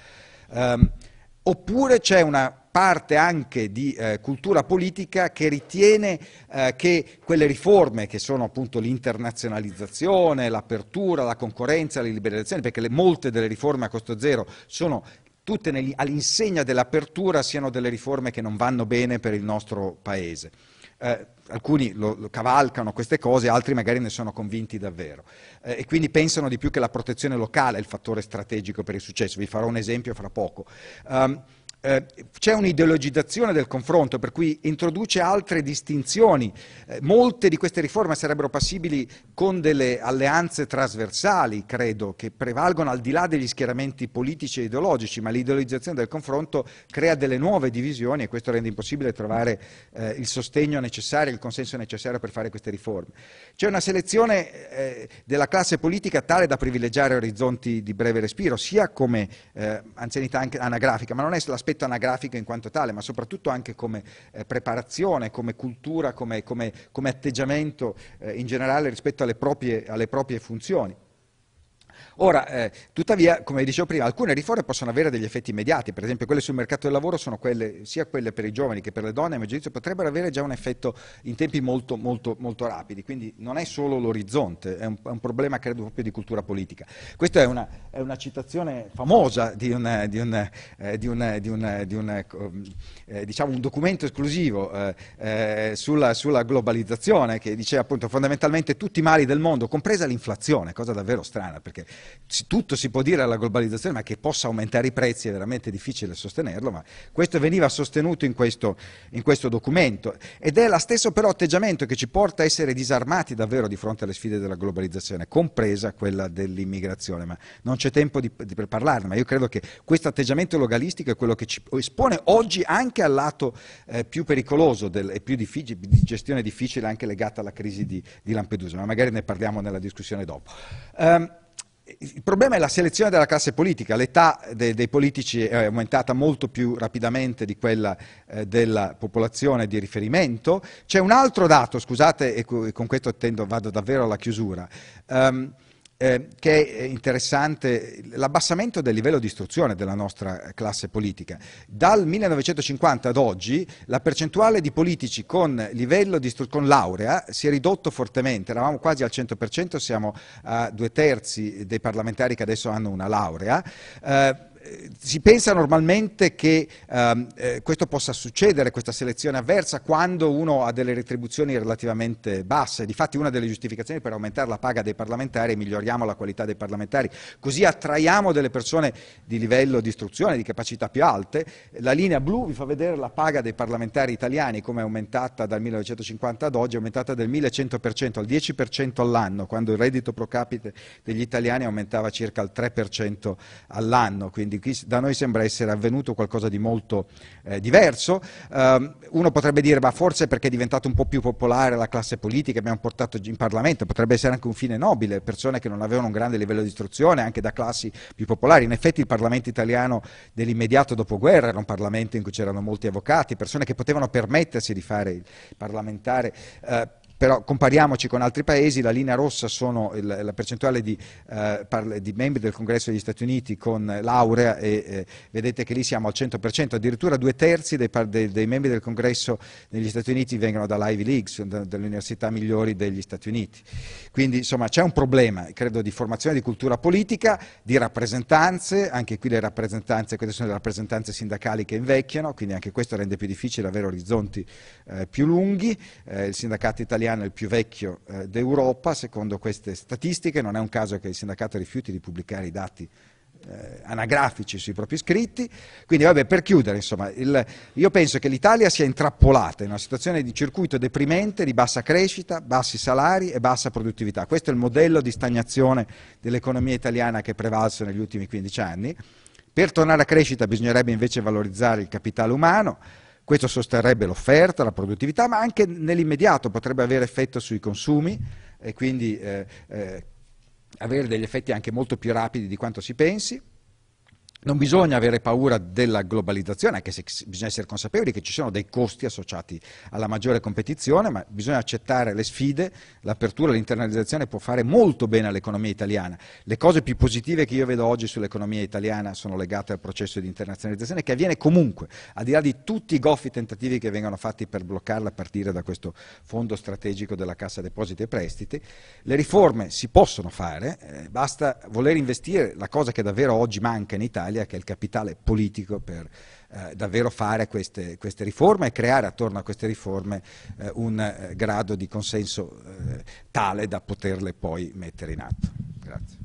Um, oppure c'è una parte anche di eh, cultura politica che ritiene eh, che quelle riforme che sono appunto l'internazionalizzazione, l'apertura, la concorrenza, la liberalizzazione, perché le, molte delle riforme a costo zero sono tutte all'insegna dell'apertura siano delle riforme che non vanno bene per il nostro Paese. Eh, alcuni lo, lo cavalcano queste cose, altri magari ne sono convinti davvero eh, e quindi pensano di più che la protezione locale è il fattore strategico per il successo. Vi farò un esempio fra poco. Um, eh, c'è un'ideologizzazione del confronto, per cui introduce altre distinzioni. Eh, molte di queste riforme sarebbero passibili con delle alleanze trasversali, credo, che prevalgono al di là degli schieramenti politici e ideologici, ma l'ideologizzazione del confronto crea delle nuove divisioni e questo rende impossibile trovare eh, il sostegno necessario, il consenso necessario per fare queste riforme. C'è una selezione eh, della classe politica tale da privilegiare orizzonti di breve respiro, sia come eh, anzianità anagrafica, ma non è l'aspetto aspetto anagrafico in quanto tale, ma soprattutto anche come eh, preparazione, come cultura, come, come, come atteggiamento eh, in generale rispetto alle proprie, alle proprie funzioni. Ora, eh, tuttavia, come dicevo prima, alcune riforme possono avere degli effetti immediati, per esempio quelle sul mercato del lavoro sono quelle, sia quelle per i giovani che per le donne, a mio giudizio, potrebbero avere già un effetto in tempi molto, molto, molto rapidi, quindi non è solo l'orizzonte, è un, è un problema credo proprio di cultura politica. Questa è una, è una citazione famosa di un, di un, eh, ecco, eh, diciamo documento esclusivo eh, eh, sulla, sulla globalizzazione che diceva appunto fondamentalmente tutti i mali del mondo, compresa l'inflazione, cosa davvero strana perché tutto si può dire alla globalizzazione, ma che possa aumentare i prezzi è veramente difficile sostenerlo, ma questo veniva sostenuto in questo, in questo documento. Ed è lo stesso però atteggiamento che ci porta a essere disarmati davvero di fronte alle sfide della globalizzazione, compresa quella dell'immigrazione, ma non c'è tempo di, di per parlarne, ma io credo che questo atteggiamento logalistico è quello che ci espone oggi anche al lato eh, più pericoloso del, e più difficile, di gestione difficile anche legata alla crisi di, di Lampedusa, ma magari ne parliamo nella discussione dopo. Um, il problema è la selezione della classe politica, l'età dei, dei politici è aumentata molto più rapidamente di quella eh, della popolazione di riferimento. C'è un altro dato, scusate, e con questo attendo, vado davvero alla chiusura. Um, eh, che è interessante, l'abbassamento del livello di istruzione della nostra classe politica. Dal 1950 ad oggi la percentuale di politici con, di con laurea si è ridotto fortemente, eravamo quasi al 100%, siamo a due terzi dei parlamentari che adesso hanno una laurea. Eh, eh, si pensa normalmente che ehm, eh, questo possa succedere, questa selezione avversa, quando uno ha delle retribuzioni relativamente basse. Difatti una delle giustificazioni per aumentare la paga dei parlamentari è miglioriamo la qualità dei parlamentari, così attraiamo delle persone di livello di istruzione, di capacità più alte. La linea blu vi fa vedere la paga dei parlamentari italiani come è aumentata dal 1950 ad oggi, è aumentata del 1100% al 10% all'anno, quando il reddito pro capite degli italiani aumentava circa il 3% all'anno, quindi di chi da noi sembra essere avvenuto qualcosa di molto eh, diverso. Um, uno potrebbe dire, ma forse perché è diventata un po' più popolare la classe politica, abbiamo portato in Parlamento, potrebbe essere anche un fine nobile, persone che non avevano un grande livello di istruzione, anche da classi più popolari. In effetti il Parlamento italiano dell'immediato dopoguerra era un Parlamento in cui c'erano molti avvocati, persone che potevano permettersi di fare il parlamentare. Eh, però compariamoci con altri paesi, la linea rossa sono il, la percentuale di, eh, di, membri del congresso degli Stati Uniti con laurea e eh, vedete che lì siamo al 100%, addirittura due terzi dei, dei, dei, membri del congresso degli Stati Uniti vengono dall'Ivy League, da, dalle università migliori degli Stati Uniti. Quindi insomma c'è un problema, credo, di formazione di cultura politica, di rappresentanze, anche qui le rappresentanze, queste sono le rappresentanze sindacali che invecchiano, quindi anche questo rende più difficile avere orizzonti eh, più lunghi, eh, il sindacato italiano italiano è il più vecchio eh, d'Europa, secondo queste statistiche, non è un caso che il sindacato rifiuti di pubblicare i dati eh, anagrafici sui propri iscritti, quindi vabbè per chiudere insomma, il, io penso che l'Italia sia intrappolata in una situazione di circuito deprimente, di bassa crescita, bassi salari e bassa produttività, questo è il modello di stagnazione dell'economia italiana che è prevalso negli ultimi 15 anni, per tornare a crescita bisognerebbe invece valorizzare il capitale umano, questo sosterrebbe l'offerta, la produttività, ma anche nell'immediato potrebbe avere effetto sui consumi e quindi eh, eh, avere degli effetti anche molto più rapidi di quanto si pensi. Non bisogna avere paura della globalizzazione, anche se bisogna essere consapevoli che ci sono dei costi associati alla maggiore competizione, ma bisogna accettare le sfide, l'apertura, l'internalizzazione può fare molto bene all'economia italiana. Le cose più positive che io vedo oggi sull'economia italiana sono legate al processo di internazionalizzazione che avviene comunque, al di là di tutti i goffi tentativi che vengono fatti per bloccarla a partire da questo fondo strategico della Cassa Depositi e Prestiti. Le riforme si possono fare, eh, basta voler investire, la cosa che davvero oggi manca in Italia, l'Italia, che è il capitale politico per eh, davvero fare queste, queste, riforme e creare attorno a queste riforme eh, un eh, grado di consenso eh, tale da poterle poi mettere in atto. Grazie.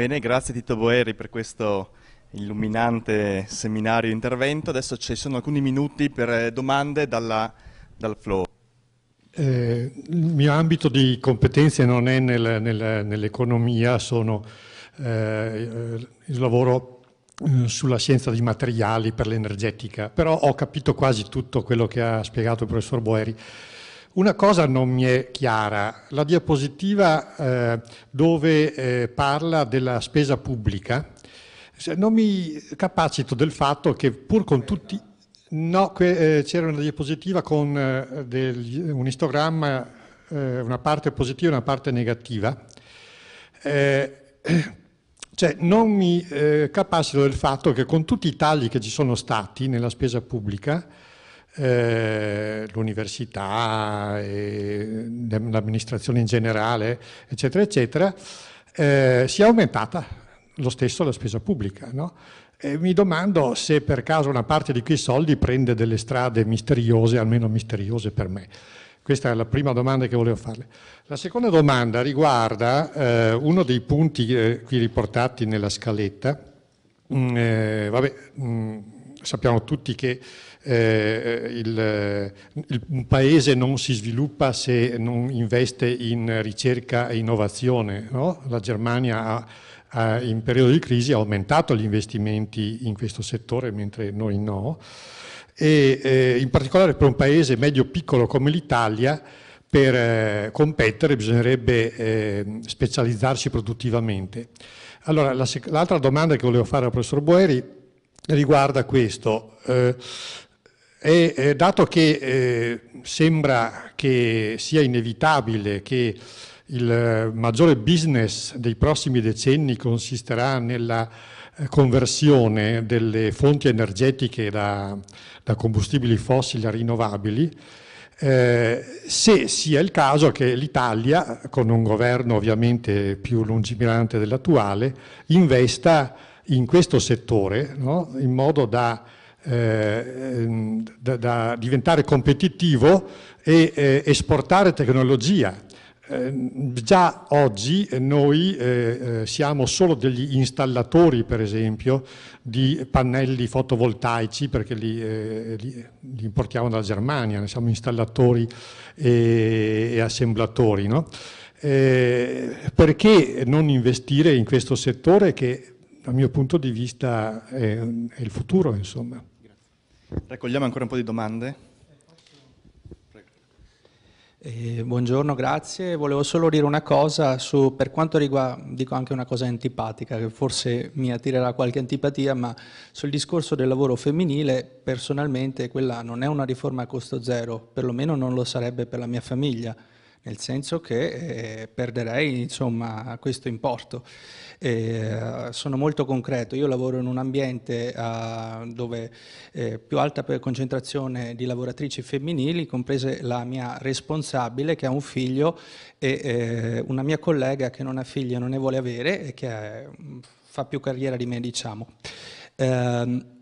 Bene, grazie Tito Boeri per questo illuminante seminario intervento. Adesso ci sono alcuni minuti per eh, domande dalla, dal flow. Eh, il mio ambito di competenze non è nel, nel, nell'economia, sono eh, il lavoro eh, sulla scienza dei materiali per l'energetica, però ho capito quasi tutto quello che ha spiegato il professor Boeri. Una cosa non mi è chiara, la diapositiva eh, dove eh, parla della spesa pubblica, non mi capacito del fatto che pur con tutti... No, eh, c'era una diapositiva con eh, del, un istogramma, eh, una parte positiva e una parte negativa. [CLEARS THROAT] Cioè, non mi eh, capacito del fatto che con tutti i tagli che ci sono stati nella spesa pubblica, eh, l'università, l'amministrazione in generale, eccetera, eccetera, eh, è aumentata lo stesso la spesa pubblica. No? mi domando se per caso una parte di quei soldi prende delle strade misteriose, almeno misteriose per me. Questa è la prima domanda che volevo farle. La seconda domanda riguarda eh, uno dei punti eh, qui riportati nella scaletta. Mm, eh, vabbè, mm, sappiamo tutti che eh, il, il, un paese non si sviluppa se non investe in ricerca e innovazione. No? La Germania ha, ha, in periodo di crisi ha aumentato gli investimenti in questo settore, mentre noi no. E, eh, in particolare per un paese medio-piccolo come l'Italia, per eh, competere bisognerebbe eh, specializzarsi produttivamente. Allora, l'altra la, domanda che volevo fare al professor Boeri riguarda questo. Eh, e eh, dato che eh, sembra che sia inevitabile che il eh, maggiore business dei prossimi decenni consisterà nella eh, conversione delle fonti energetiche da, da combustibili fossili a rinnovabili, eh, se sia il caso che l'Italia, con un governo ovviamente più lungimirante dell'attuale, investa in questo settore no? in modo da eh, ehm, da, da, diventare competitivo e eh, esportare tecnologia. Eh, già oggi noi eh, eh, siamo solo degli installatori, per esempio, di pannelli fotovoltaici perché li, eh, li, li importiamo dalla Germania, ne siamo installatori e, e assemblatori. No? perché non investire in questo settore che dal mio punto di vista è, è il futuro, insomma. Raccogliamo ancora un po' di domande. Eh, buongiorno, grazie. Volevo solo dire una cosa su, per quanto riguarda, dico anche una cosa antipatica, che forse mi attirerà qualche antipatia, ma sul discorso del lavoro femminile, personalmente quella non è una riforma a costo zero, perlomeno non lo sarebbe per la mia famiglia nel senso che eh, perderei insomma, questo importo. E, eh, sono molto concreto, io lavoro in un ambiente eh, dove eh, più alta concentrazione di lavoratrici femminili, comprese la mia responsabile che ha un figlio e eh, una mia collega che non ha figli e non ne vuole avere e che eh, fa più carriera di me diciamo. Ehm,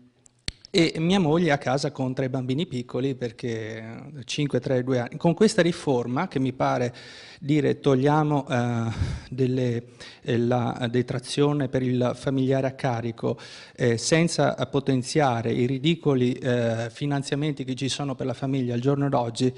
e mia moglie a casa con tre bambini piccoli perché 5, 3, 2 anni. Con questa riforma che mi pare dire togliamo eh, delle, eh, la detrazione per il familiare a carico eh, senza potenziare i ridicoli eh, finanziamenti che ci sono per la famiglia al giorno d'oggi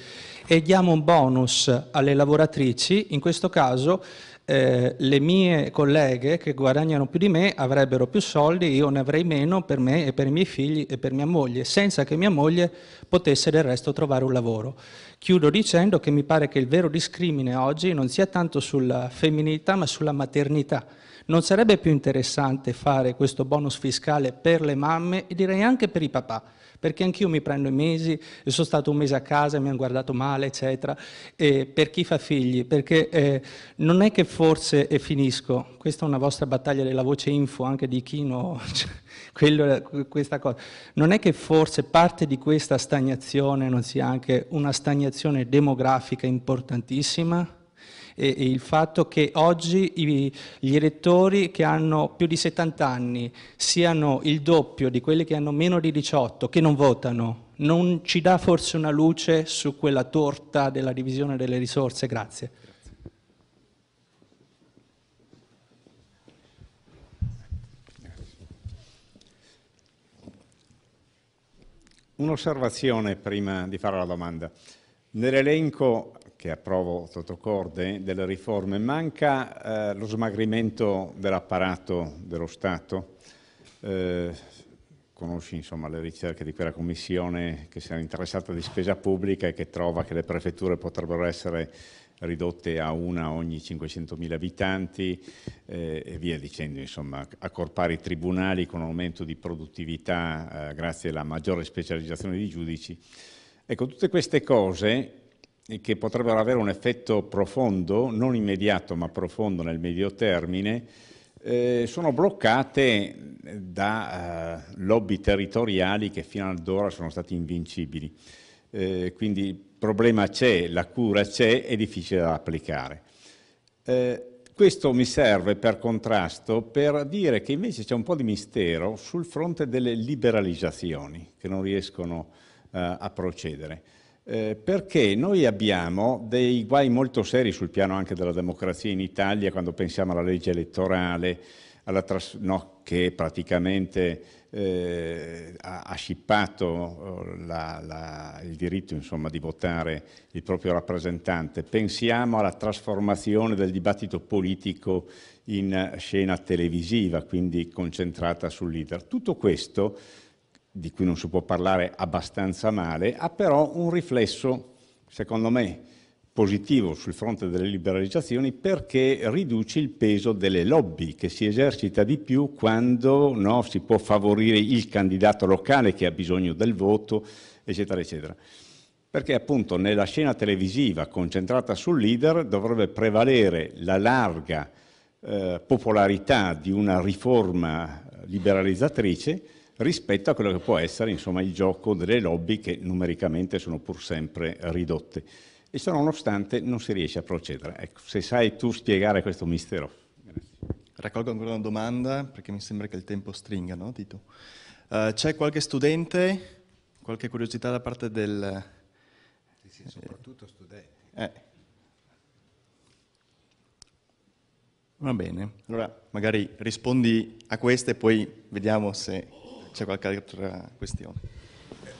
e diamo un bonus alle lavoratrici, in questo caso eh, le mie colleghe che guadagnano più di me avrebbero più soldi, io ne avrei meno per me e per i miei figli e per mia moglie, senza che mia moglie potesse del resto trovare un lavoro. Chiudo dicendo che mi pare che il vero discrimine oggi non sia tanto sulla femminilità ma sulla maternità non sarebbe più interessante fare questo bonus fiscale per le mamme e direi anche per i papà, perché anch'io mi prendo i mesi, io sono stato un mese a casa, e mi hanno guardato male, eccetera, e per chi fa figli, perché eh, non è che forse, e finisco, questa è una vostra battaglia della voce info, anche di chi no, [LAUGHS] cioè, quello, questa cosa, non è che forse parte di questa stagnazione non sia anche una stagnazione demografica importantissima? e, e il fatto che oggi i, gli elettori che hanno più di 70 anni siano il doppio di quelli che hanno meno di 18, che non votano, non ci dà forse una luce su quella torta della divisione delle risorse? Grazie. Un'osservazione prima di fare la domanda. Nell'elenco che approvo totocorde, delle riforme, manca eh, lo smagrimento dell'apparato dello Stato. Eh, conosci insomma, le ricerche di quella commissione che si era interessata di spesa pubblica e che trova che le prefetture potrebbero essere ridotte a una ogni 500.000 abitanti eh, e via dicendo, insomma, accorpare i tribunali con un aumento di produttività eh, grazie alla maggiore specializzazione di giudici. Ecco, tutte queste cose che potrebbero avere un effetto profondo, non immediato ma profondo nel medio termine, eh, sono bloccate eh, da eh, lobby territoriali che fino ad ora sono stati invincibili. Eh, quindi il problema c'è, la cura c'è, è difficile da applicare. Eh, questo mi serve per contrasto per dire che invece c'è un po' di mistero sul fronte delle liberalizzazioni che non riescono eh, a procedere. Eh, perché noi abbiamo dei guai molto seri sul piano anche della democrazia in Italia, quando pensiamo alla legge elettorale, alla no, che praticamente eh, ha, ha scippato eh, il diritto insomma, di votare il proprio rappresentante. Pensiamo alla trasformazione del dibattito politico in scena televisiva, quindi concentrata sul leader. Tutto questo di cui non si può parlare abbastanza male, ha però un riflesso, secondo me, positivo sul fronte delle liberalizzazioni perché riduce il peso delle lobby che si esercita di più quando no, si può favorire il candidato locale che ha bisogno del voto, eccetera, eccetera. Perché appunto nella scena televisiva concentrata sul leader dovrebbe prevalere la larga eh, popolarità di una riforma eh, liberalizzatrice rispetto a quello che può essere insomma, il gioco delle lobby che numericamente sono pur sempre ridotte. E ciò nonostante non si riesce a procedere. Ecco, se sai tu spiegare questo mistero. Raccolgo ancora una domanda perché mi sembra che il tempo stringa, no Tito? Uh, c'è qualche studente, qualche curiosità da parte del... Sì, sì, soprattutto studenti. Eh. Va bene, allora magari rispondi a queste e poi vediamo se c'è qualche altra questione.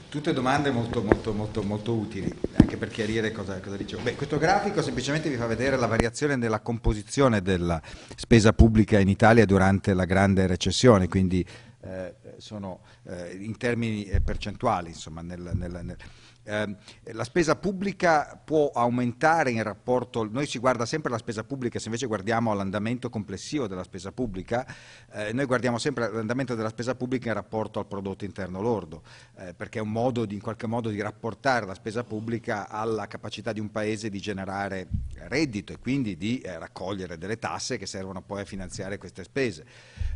Tutte domande molto, molto, molto, molto utili, anche per chiarire cosa, cosa dicevo. Beh, questo grafico semplicemente vi fa vedere la variazione nella composizione della spesa pubblica in Italia durante la grande recessione, quindi eh, sono eh, in termini eh, percentuali, insomma, nel, nel, nel Ehm, la spesa pubblica può aumentare in rapporto, noi si guarda sempre alla spesa pubblica, se invece guardiamo all'andamento complessivo della spesa pubblica, eh, noi guardiamo sempre l'andamento della spesa pubblica in rapporto al prodotto interno lordo, eh, perché è un modo di, in qualche modo di rapportare la spesa pubblica alla capacità di un paese di generare reddito e quindi di eh, raccogliere delle tasse che servono poi a finanziare queste spese.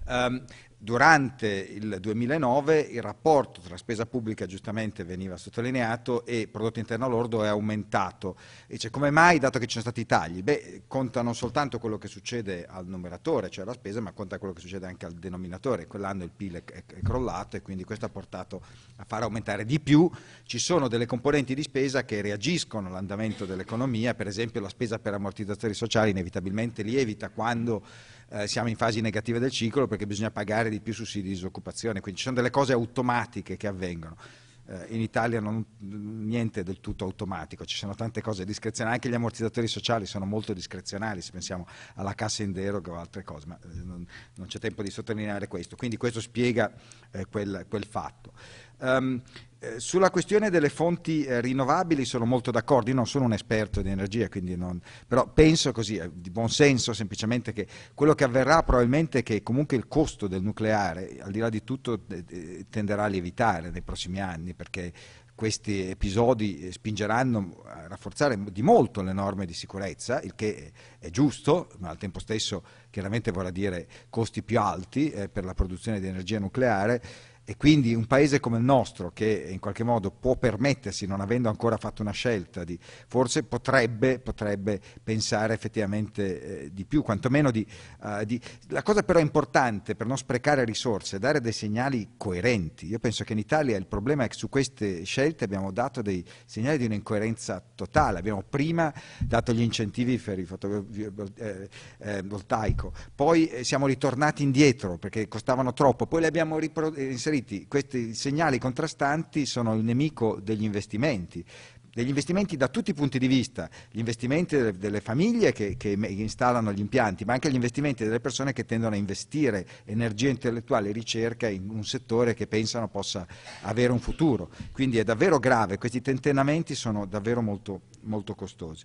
Um, durante il 2009 il rapporto tra spesa pubblica, giustamente veniva sottolineato, e prodotto interno lordo è aumentato. Dice, come mai, dato che ci sono stati i tagli? Beh, conta non soltanto quello che succede al numeratore, cioè alla spesa, ma conta quello che succede anche al denominatore. Quell'anno il PIL è, è crollato e quindi questo ha portato a far aumentare di più. Ci sono delle componenti di spesa che reagiscono all'andamento dell'economia, per esempio la spesa per ammortizzatori sociali inevitabilmente lievita quando eh, siamo in fasi negative del ciclo perché bisogna pagare di più sussidi di disoccupazione, quindi ci sono delle cose automatiche che avvengono. Eh, in Italia non, niente è del tutto automatico, ci sono tante cose discrezionali, anche gli ammortizzatori sociali sono molto discrezionali se pensiamo alla cassa in deroga o altre cose, ma eh, non, non c'è tempo di sottolineare questo, quindi questo spiega eh, quel, quel fatto. Um, sulla questione delle fonti eh, rinnovabili sono molto d'accordo, io non sono un esperto di energia, non, però penso così, eh, di buon senso semplicemente che quello che avverrà probabilmente è che comunque il costo del nucleare, al di là di tutto, tenderà a lievitare nei prossimi anni perché questi episodi spingeranno a rafforzare di molto le norme di sicurezza, il che è giusto, ma al tempo stesso chiaramente vorrà dire costi più alti per la produzione di energia nucleare e quindi un paese come il nostro, che in qualche modo può permettersi, non avendo ancora fatto una scelta, di, forse potrebbe, potrebbe, pensare effettivamente eh, di più, quantomeno di, uh, di, La cosa però importante per non sprecare risorse è dare dei segnali coerenti. Io penso che in Italia il problema è che su queste scelte abbiamo dato dei segnali di un'incoerenza totale. Abbiamo prima dato gli incentivi per il fotovoltaico, eh, eh, poi siamo ritornati indietro perché costavano troppo, poi li abbiamo inseriti inseriti questi segnali contrastanti sono il nemico degli investimenti degli investimenti da tutti i punti di vista, gli investimenti delle, delle famiglie che, che, installano gli impianti, ma anche gli investimenti delle persone che tendono a investire energia intellettuale e ricerca in un settore che pensano possa avere un futuro. Quindi è davvero grave, questi tentenamenti sono davvero molto, molto costosi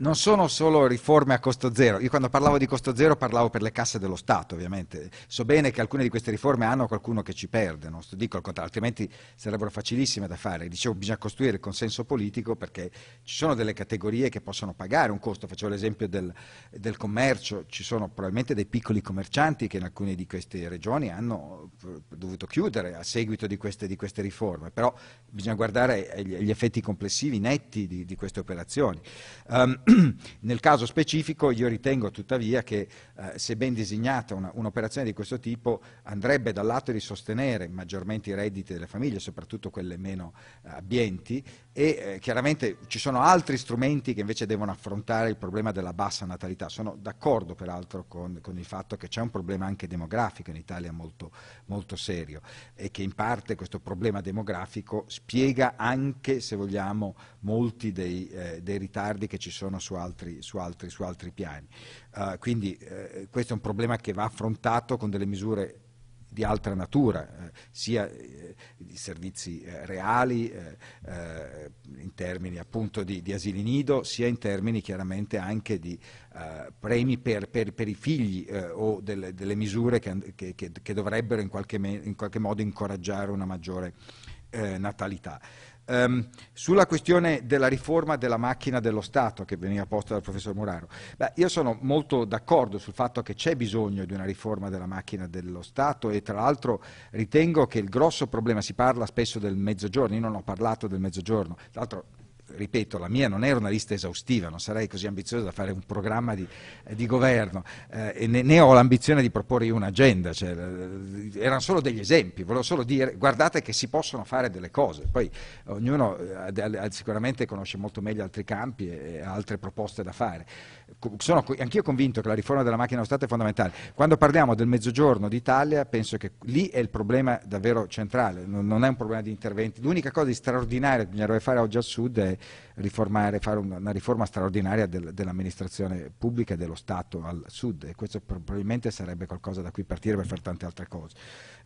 non sono solo riforme a costo zero. Io quando parlavo di costo zero parlavo per le casse dello Stato, ovviamente. So bene che alcune di queste riforme hanno qualcuno che ci perde, non sto dico al contrario, altrimenti sarebbero facilissime da fare. Dicevo, bisogna costruire il consenso politico perché ci sono delle categorie che possono pagare un costo. Facevo l'esempio del, del commercio, ci sono probabilmente dei piccoli commercianti che in alcune di queste regioni hanno eh, dovuto chiudere a seguito di queste, di queste riforme, però bisogna guardare gli effetti complessivi netti di, di queste operazioni. Um, [CLEARS THROAT] Nel caso specifico io ritengo tuttavia che eh, se ben disegnata una, un'operazione di questo tipo andrebbe dal lato di sostenere maggiormente i redditi delle famiglie, soprattutto quelle meno eh, abbienti, e eh, chiaramente ci sono altri strumenti che invece devono affrontare il problema della bassa natalità. Sono d'accordo peraltro con, con il fatto che c'è un problema anche demografico in Italia molto, molto serio e che in parte questo problema demografico spiega anche, se vogliamo, molti dei, eh, dei ritardi che ci sono su altri, su altri, su altri piani. Uh, quindi eh, eh, questo è un problema che va affrontato con delle misure di altra natura, eh, sia eh, di servizi eh, reali, eh, eh, in termini appunto di, di, asili nido, sia in termini chiaramente anche di premi per, per, per, i figli o del, delle misure che, che, che dovrebbero in qualche, in qualche, modo incoraggiare una maggiore natalità. Um, sulla questione della riforma della macchina dello Stato che veniva posta dal professor Muraro, beh, io sono molto d'accordo sul fatto che c'è bisogno di una riforma della macchina dello Stato e tra l'altro ritengo che il grosso problema, si parla spesso del mezzogiorno, io non ho parlato del mezzogiorno, tra l'altro ripeto, la mia non era una lista esaustiva, non sarei così ambizioso da fare un programma di, eh, di governo, eh, né, né, ho l'ambizione di proporre un'agenda, cioè, eh, erano solo degli esempi, volevo solo dire guardate che si possono fare delle cose, poi ognuno eh, sicuramente conosce molto meglio altri campi e, e altre proposte da fare sono anch'io convinto che la riforma della macchina dello Stato è fondamentale. Quando parliamo del mezzogiorno d'Italia, penso che lì è il problema davvero centrale, non, è un problema di interventi. L'unica cosa di straordinaria che bisognerebbe fare oggi al Sud è riformare, fare una, una riforma straordinaria del, dell'amministrazione pubblica e dello Stato al Sud e questo probabilmente sarebbe qualcosa da cui partire per fare tante altre cose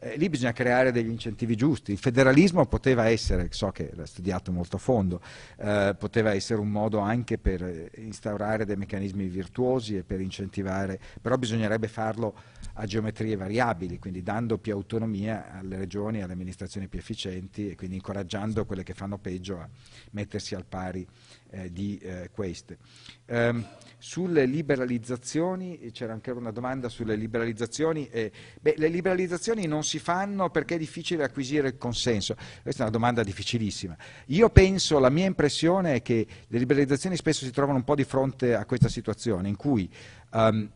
eh, lì bisogna creare degli incentivi giusti. Il federalismo poteva essere, so che l'ha studiato molto a fondo, eh, poteva essere un modo anche per eh, instaurare dei meccanismi virtuosi e per incentivare, però bisognerebbe farlo a geometrie variabili, quindi dando più autonomia alle regioni e alle amministrazioni più efficienti e quindi incoraggiando quelle che fanno peggio a mettersi al pari eh, di eh, queste. Um, sulle liberalizzazioni, eh, c'era anche una domanda sulle liberalizzazioni, eh, beh, le liberalizzazioni non si fanno perché è difficile acquisire il consenso, questa è una domanda difficilissima. Io penso, la mia impressione è che le liberalizzazioni spesso si trovano un po' di fronte a questa situazione in cui Um,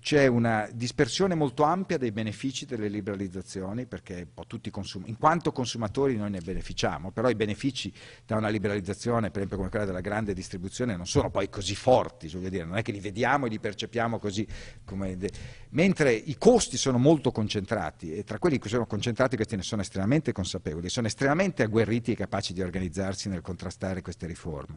c'è una dispersione molto ampia dei benefici delle liberalizzazioni, perché consum- in quanto consumatori noi ne beneficiamo, però i benefici da una liberalizzazione, per esempio come quella della grande distribuzione, non sono poi così forti, dire, non è che li vediamo e li percepiamo così, de- mentre i costi sono molto concentrati e tra quelli che sono concentrati questi ne sono estremamente consapevoli, sono estremamente agguerriti e capaci di organizzarsi nel contrastare queste riforme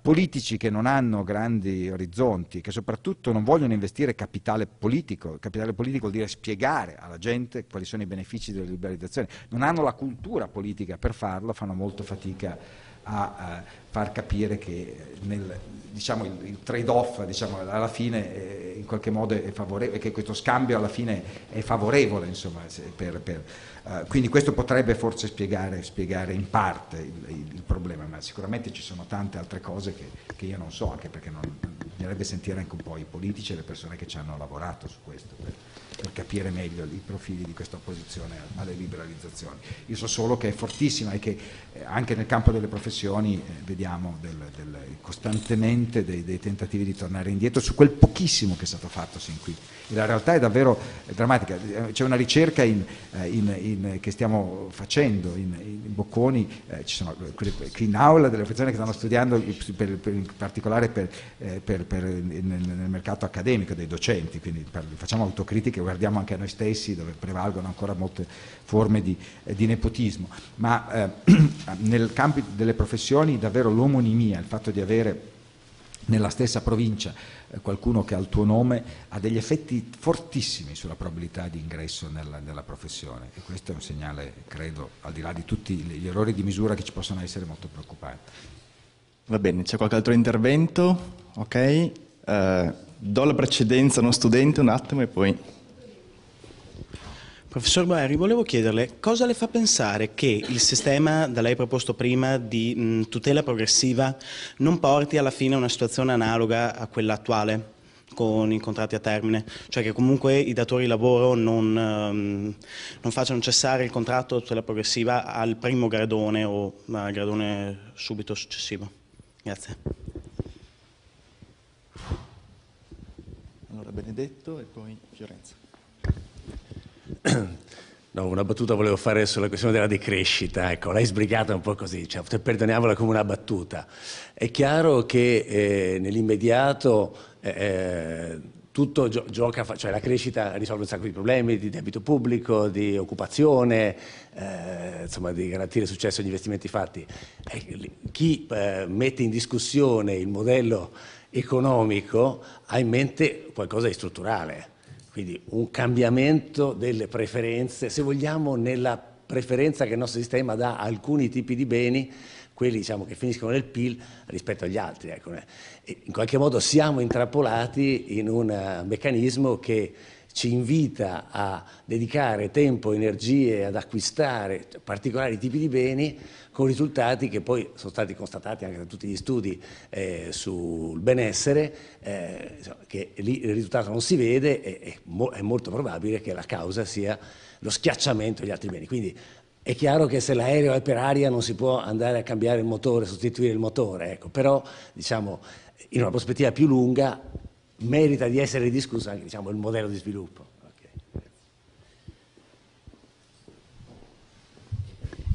politici che non hanno grandi orizzonti, che soprattutto non vogliono investire capitale politico, capitale politico vuol dire spiegare alla gente quali sono i benefici della liberalizzazione, non hanno la cultura politica per farlo, fanno molto fatica a, eh, far capire che nel, diciamo, il, il trade-off diciamo, alla fine eh, in qualche modo è favorevole, che questo scambio alla fine è favorevole insomma, per, per eh, quindi questo potrebbe forse spiegare, spiegare in parte il, il, problema, ma sicuramente ci sono tante altre cose che, che io non so, anche perché non, bisognerebbe sentire anche un po' i politici e le persone che ci hanno lavorato su questo per capire meglio i profili di questa opposizione alle liberalizzazioni. Io so solo che è fortissima e che eh, anche nel campo delle professioni eh, vediamo del, del, costantemente dei, dei, tentativi di tornare indietro su quel pochissimo che è stato fatto sin qui. E la realtà è davvero eh, drammatica, c'è una ricerca in, in, in, che stiamo facendo in, Bocconi, eh, ci sono qui in aula delle professioni che stanno studiando per, per, in particolare per, eh, nel, nel mercato accademico dei docenti, quindi facciamo autocritiche guardiamo anche a noi stessi dove prevalgono ancora molte forme di, eh, di nepotismo, ma eh, [CLEARS THROAT] nel campo delle professioni davvero l'omonimia, il fatto di avere nella stessa provincia eh, qualcuno che ha il tuo nome ha degli effetti fortissimi sulla probabilità di ingresso nella, nella, professione e questo è un segnale, credo, al di là di tutti gli errori di misura che ci possono essere molto preoccupanti. Va bene, c'è qualche altro intervento? Ok, eh, do la precedenza a uno studente un attimo e poi... Professor Boeri, volevo chiederle cosa le fa pensare che il sistema da lei proposto prima di mh, mm, tutela progressiva non porti alla fine a una situazione analoga a quella attuale? con i contratti a termine, cioè che comunque i datori di lavoro non, um, non facciano cessare il contratto di tutela progressiva al primo gradone o al gradone subito successivo. Grazie. Allora Benedetto e poi Fiorenza. No, una battuta volevo fare sulla questione della decrescita, ecco, l'hai sbrigata un po' così, cioè, perdoniamola come una battuta. È chiaro che eh, nell'immediato eh, eh tutto gio- gioca, cioè la crescita risolve un sacco di problemi di debito pubblico, di occupazione, eh, insomma di garantire successo agli investimenti fatti. Eh, chi eh, mette in discussione il modello economico ha in mente qualcosa di strutturale quindi un cambiamento delle preferenze, se vogliamo nella preferenza che il nostro sistema dà a alcuni tipi di beni, quelli diciamo, che finiscono nel PIL rispetto agli altri. Ecco. Eh. in qualche modo siamo intrappolati in un eh, meccanismo che ci invita a dedicare tempo, energie ad acquistare particolari tipi di beni con risultati che poi sono stati constatati anche da tutti gli studi eh, sul benessere, eh, che lì il risultato non si vede e, e mo è molto probabile che la causa sia lo schiacciamento degli altri beni. Quindi è chiaro che se l'aereo è per aria non si può andare a cambiare il motore, sostituire il motore, ecco. però diciamo, in una prospettiva più lunga merita di essere discusso anche diciamo, il modello di sviluppo.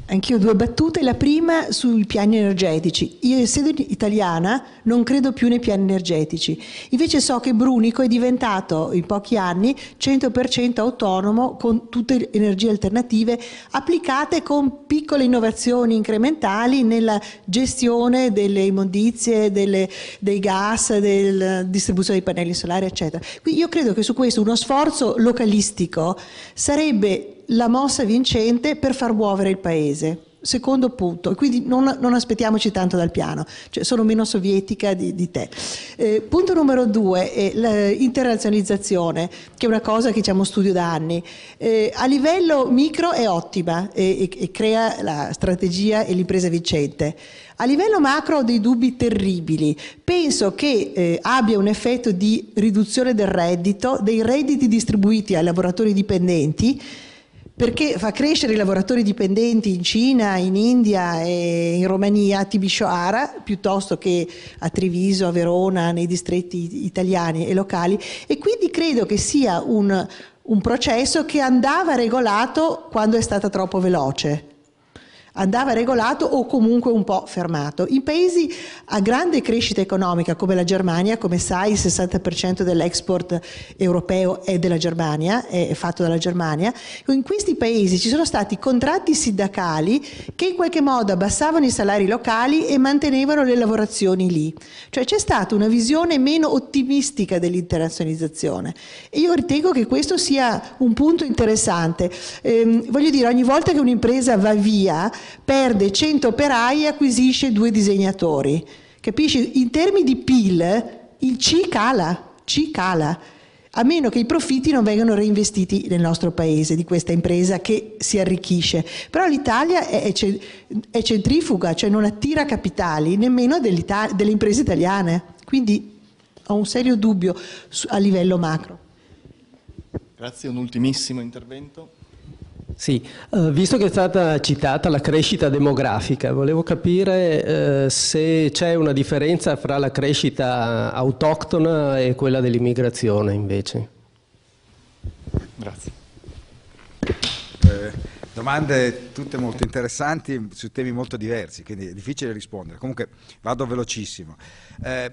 Anch'io due battute. La prima sui piani energetici. Io, essendo italiana, non credo più nei piani energetici. Invece so che Brunico è diventato in pochi anni 100% autonomo con tutte le energie alternative applicate con piccole innovazioni incrementali nella gestione delle immondizie, delle, dei gas, della distribuzione dei pannelli solari, eccetera. Quindi io credo che su questo uno sforzo localistico sarebbe la mossa vincente per far muovere il paese. Secondo punto, quindi non, non aspettiamoci tanto dal piano, cioè sono meno sovietica di, di te. Eh, punto numero due è l'internazionalizzazione, che è una cosa che diciamo studio da anni. Eh, a livello micro è ottima e, e, e crea la strategia e l'impresa vincente. A livello macro ho dei dubbi terribili. Penso che eh, abbia un effetto di riduzione del reddito, dei redditi distribuiti ai lavoratori dipendenti perché fa crescere i lavoratori dipendenti in Cina, in India e in Romania, a Timisoara, piuttosto che a Treviso, a Verona, nei distretti italiani e locali. E quindi credo che sia un, un processo che andava regolato quando è stata troppo veloce andava regolato o comunque un po' fermato. In paesi a grande crescita economica come la Germania, come sai il 60% dell'export europeo è della Germania, è fatto dalla Germania, in questi paesi ci sono stati contratti sindacali che in qualche modo abbassavano i salari locali e mantenevano le lavorazioni lì. Cioè c'è stata una visione meno ottimistica dell'internazionalizzazione e io ritengo che questo sia un punto interessante. Eh, voglio dire, ogni volta che un'impresa va via, perde 100 operai e acquisisce due disegnatori. Capisci? In termini di PIL, il C cala, C cala, a meno che i profitti non vengano reinvestiti nel nostro paese, di questa impresa che si arricchisce. Però l'Italia è, è centrifuga, cioè non attira capitali, nemmeno delle imprese italiane. Quindi ho un serio dubbio a livello macro. Grazie, un ultimissimo intervento. Sì, uh, visto che è stata citata la crescita demografica, volevo capire uh, se c'è una differenza fra la crescita autoctona e quella dell'immigrazione invece. Grazie. Eh, domande tutte molto interessanti su temi molto diversi, quindi è difficile rispondere. Comunque vado velocissimo. Eh,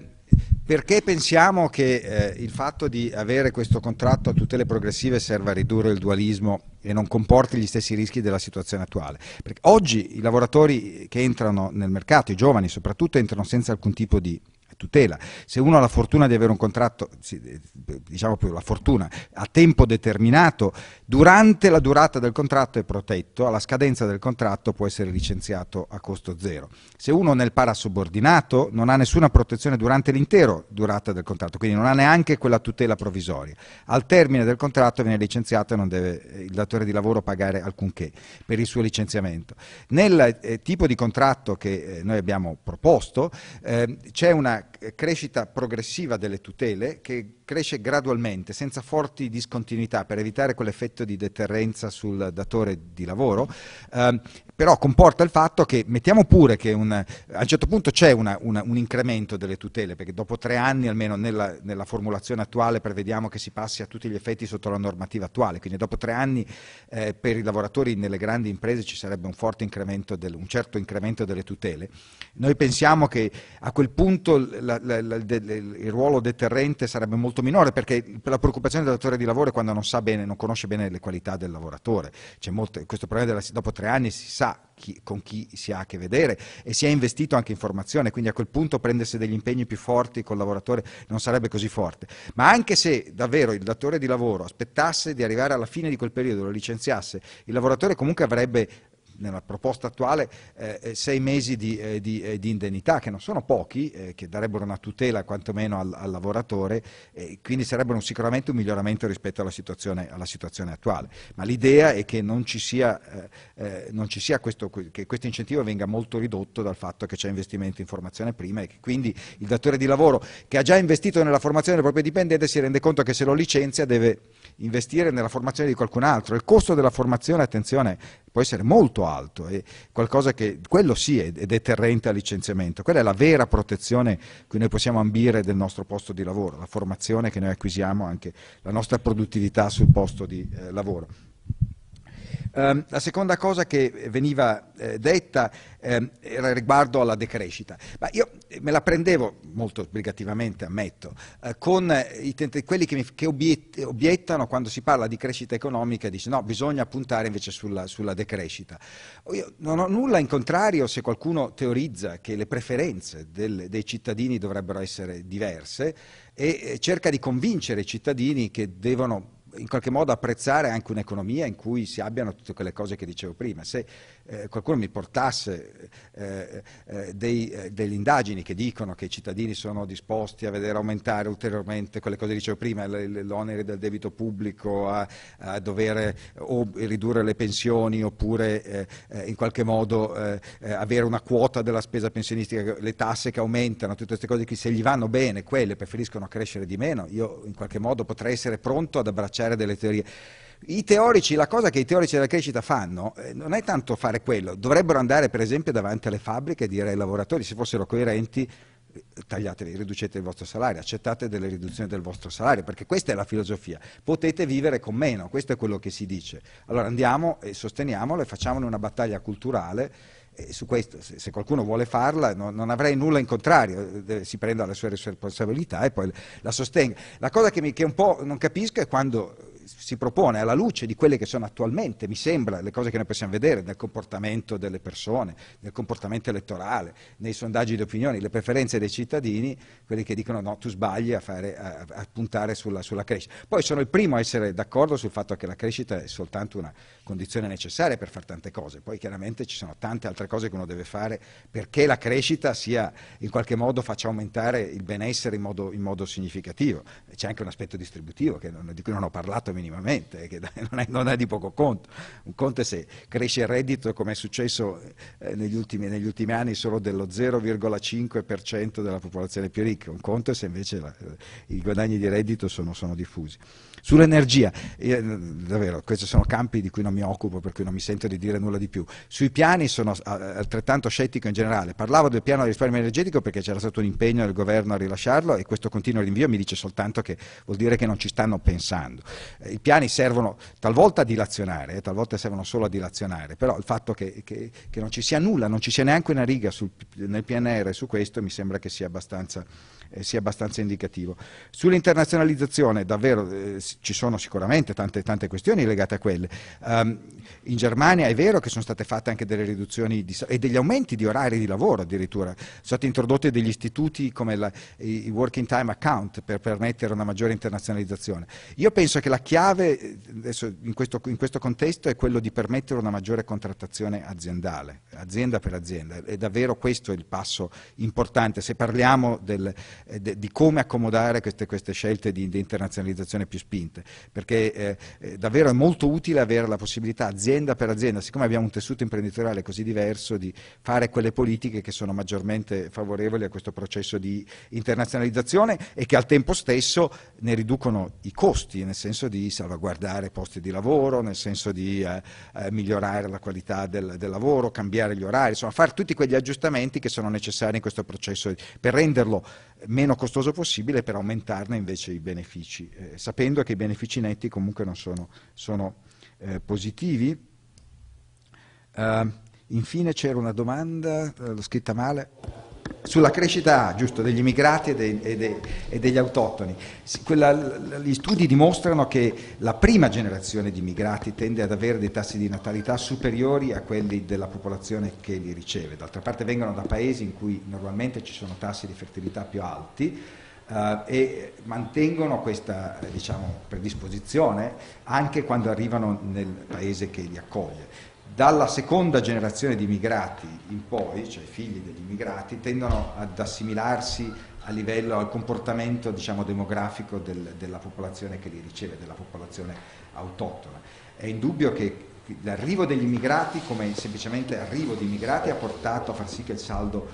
perché pensiamo che eh, il fatto di avere questo contratto a tutele progressive serva a ridurre il dualismo e non comporti gli stessi rischi della situazione attuale? Perché oggi i lavoratori che entrano nel mercato, i giovani soprattutto, entrano senza alcun tipo di tutela. Se uno ha la fortuna di avere un contratto, eh, diciamo più la fortuna, a tempo determinato, durante la durata del contratto è protetto, alla scadenza del contratto può essere licenziato a costo zero. Se uno nel parasubordinato non ha nessuna protezione durante l'intero durata del contratto, quindi non ha neanche quella tutela provvisoria. Al termine del contratto viene licenziato e non deve eh, il datore di lavoro pagare alcunché per il suo licenziamento. Nel eh, tipo di contratto che eh, noi abbiamo proposto eh, c'è una eh, crescita progressiva delle tutele che cresce gradualmente, senza forti discontinuità, per evitare quell'effetto di deterrenza sul datore di lavoro, eh, però comporta il fatto che, mettiamo pure che un, a un certo punto c'è una, una, un incremento delle tutele, perché dopo tre anni, almeno nella, nella, formulazione attuale, prevediamo che si passi a tutti gli effetti sotto la normativa attuale, quindi dopo tre anni eh, per i lavoratori nelle grandi imprese ci sarebbe un forte incremento, del, un certo incremento delle tutele. Noi pensiamo che a quel punto la, la, la, il ruolo deterrente sarebbe molto molto minore perché la preoccupazione del datore di lavoro è quando non sa bene, non conosce bene le qualità del lavoratore. Molte, questo problema della, dopo tre anni si sa chi, con chi si ha a che vedere e si è investito anche in formazione, quindi a quel punto prendersi degli impegni più forti col lavoratore non sarebbe così forte. Ma anche se davvero il datore di lavoro aspettasse di arrivare alla fine di quel periodo, lo licenziasse, il lavoratore comunque avrebbe nella proposta attuale eh, eh, sei mesi di, eh, di, eh, di, indennità, che non sono pochi, eh, che darebbero una tutela quantomeno al, al lavoratore, eh, quindi sarebbero sicuramente un miglioramento rispetto alla situazione, alla situazione attuale. Ma l'idea è che, non ci sia, non ci sia questo, che questo incentivo venga molto ridotto dal fatto che c'è investimento in formazione prima e che quindi il datore di lavoro che ha già investito nella formazione del proprio dipendente si rende conto che se lo licenzia deve investire nella formazione di qualcun altro. Il costo della formazione, attenzione, può essere molto alto, è qualcosa che, quello sì è, è deterrente al licenziamento, quella è la vera protezione che noi possiamo ambire del nostro posto di lavoro, la formazione che noi acquisiamo, anche la nostra produttività sul posto di eh, lavoro. Ehm, la seconda cosa che veniva eh, detta ehm, era riguardo alla decrescita. Ma io eh, me la prendevo, molto sbrigativamente ammetto, eh, con quelli che, mi, che obiettano quando si parla di crescita economica e dice no, bisogna puntare invece sulla, sulla decrescita. Io non ho nulla in contrario se qualcuno teorizza che le preferenze del, dei cittadini dovrebbero essere diverse e cerca di convincere i cittadini che devono in qualche modo apprezzare anche un'economia in cui si abbiano tutte quelle cose che dicevo prima. Se eh, qualcuno mi portasse eh, eh, dei, eh, delle indagini che dicono che i cittadini sono disposti a vedere aumentare ulteriormente quelle cose che dicevo prima, l'onere del debito pubblico, a, a dover o ridurre le pensioni oppure eh, eh, in qualche modo avere una quota della spesa pensionistica, le tasse che aumentano, tutte queste cose che se gli vanno bene, quelle preferiscono crescere di meno, io in qualche modo potrei essere pronto ad abbracciare delle teorie. I teorici, la cosa che i teorici della crescita fanno eh, non è tanto fare quello, dovrebbero andare per esempio davanti alle fabbriche e dire ai lavoratori se fossero coerenti eh, tagliatevi, riducete il vostro salario, accettate delle riduzioni del vostro salario, perché questa è la filosofia, potete vivere con meno, questo è quello che si dice. Allora andiamo e sosteniamolo e facciamone una battaglia culturale e su questo, se qualcuno vuole farla, no, non avrei nulla in contrario, eh, eh, si prenda le sue responsabilità e poi la sostenga. La cosa che, mi, che un po' non capisco è quando si propone alla luce di quelle che sono attualmente, mi sembra, le cose che noi possiamo vedere nel comportamento delle persone, nel comportamento elettorale, nei sondaggi di opinioni, le preferenze dei cittadini, quelli che dicono no, tu sbagli a, fare, a, a puntare sulla, sulla crescita. Poi sono il primo a essere d'accordo sul fatto che la crescita è soltanto una condizione necessaria per fare tante cose, poi chiaramente ci sono tante altre cose che uno deve fare perché la crescita sia in qualche modo faccia aumentare il benessere in modo, in modo significativo. C'è anche un aspetto distributivo non, di cui non ho parlato minimamente, che [LAUGHS] non è, non è, di poco conto. Un conto è se cresce il reddito, come è successo eh, negli, ultimi, negli, ultimi, anni, solo dello 0,5% della popolazione più ricca, un conto è se invece la, eh, i guadagni di reddito sono, sono diffusi. Sull'energia, eh, davvero, questi sono campi di cui non mi occupo, per cui non mi sento di dire nulla di più. Sui piani sono eh, altrettanto scettico in generale. Parlavo del piano di risparmio energetico perché c'era stato un impegno del governo a rilasciarlo e questo continuo rinvio mi dice soltanto che vuol dire che non ci stanno pensando. Eh, I piani servono talvolta a dilazionare, eh, talvolta servono solo a dilazionare, però il fatto che, che, che non ci sia nulla, non ci sia neanche una riga sul, nel PNR su questo mi sembra che sia abbastanza eh, sia abbastanza indicativo. Sull'internazionalizzazione davvero eh, ci sono sicuramente tante, tante, questioni legate a quelle. Um, in Germania è vero che sono state fatte anche delle riduzioni di, e degli aumenti di orari di lavoro addirittura, sono stati introdotti degli istituti come la, i Working Time Account per permettere una maggiore internazionalizzazione. Io penso che la chiave eh, in questo, in questo contesto è quello di permettere una maggiore contrattazione aziendale, azienda per azienda, è davvero questo il passo importante se parliamo del, eh, de, di come accomodare queste, queste scelte di, di, internazionalizzazione più spinte, perché eh, eh, davvero è molto utile avere la possibilità azienda per azienda, siccome abbiamo un tessuto imprenditoriale così diverso, di fare quelle politiche che sono maggiormente favorevoli a questo processo di internazionalizzazione e che al tempo stesso ne riducono i costi, nel senso di salvaguardare posti di lavoro, nel senso di eh, eh migliorare la qualità del, del lavoro, cambiare gli orari, insomma fare tutti quegli aggiustamenti che sono necessari in questo processo per renderlo meno costoso possibile per aumentarne invece i benefici, eh, sapendo che i benefici netti comunque non sono, sono eh, positivi. Uh, infine c'era una domanda, eh, l'ho scritta male sulla crescita giusto, degli immigrati e, dei, e, dei, e degli autoctoni. Quella, gli studi dimostrano che la prima generazione di immigrati tende ad avere dei tassi di natalità superiori a quelli della popolazione che li riceve. D'altra parte vengono da paesi in cui normalmente ci sono tassi di fertilità più alti. Uh, e mantengono questa eh, diciamo, predisposizione anche quando arrivano nel paese che li accoglie dalla seconda generazione di immigrati in poi, cioè i figli degli immigrati, tendono ad assimilarsi a livello al comportamento diciamo, demografico del, della popolazione che li riceve, della popolazione autoctona. È indubbio che l'arrivo degli immigrati, come semplicemente arrivo di immigrati, ha portato a far sì che il saldo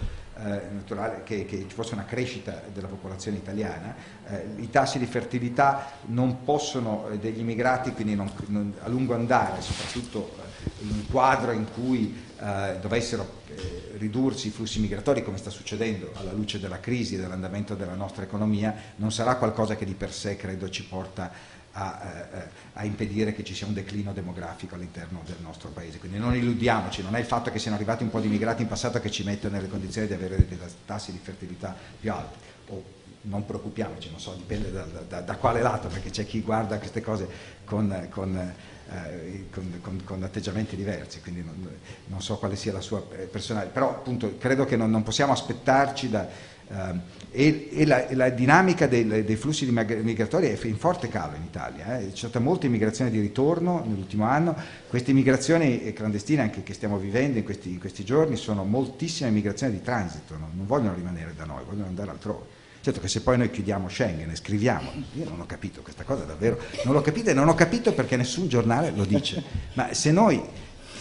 eh, naturale, che, che, ci fosse una crescita della popolazione italiana, eh, i tassi di fertilità non possono, eh, degli immigrati quindi non, non, a lungo andare, soprattutto eh, in un quadro in cui eh, dovessero eh, ridursi i flussi migratori come sta succedendo alla luce della crisi e dell'andamento della nostra economia, non sarà qualcosa che di per sé credo ci porta a a, eh, eh, a, impedire che ci sia un declino demografico all'interno del nostro paese. Quindi non illudiamoci, non è il fatto che siano arrivati un po' di immigrati in passato che ci mettono nelle condizioni di avere dei tassi di fertilità più alti. O non preoccupiamoci, non so, dipende da, da, da quale lato, perché c'è chi guarda queste cose con, con, eh, con, con atteggiamenti diversi, quindi non, non, so quale sia la sua eh, personale, però appunto credo che non, non possiamo aspettarci da, eh, e, e, la, la, dinamica dei, dei flussi migratori è in forte calo in Italia, eh. c'è stata molta immigrazione di ritorno nell'ultimo anno, queste immigrazioni eh, clandestine anche che stiamo vivendo in questi, in questi giorni sono moltissime immigrazioni di transito, no? non vogliono rimanere da noi, vogliono andare altrove. Certo che se poi noi chiudiamo Schengen e scriviamo, io non ho capito questa cosa davvero, non l'ho capita e non ho capito perché nessun giornale lo dice, ma se noi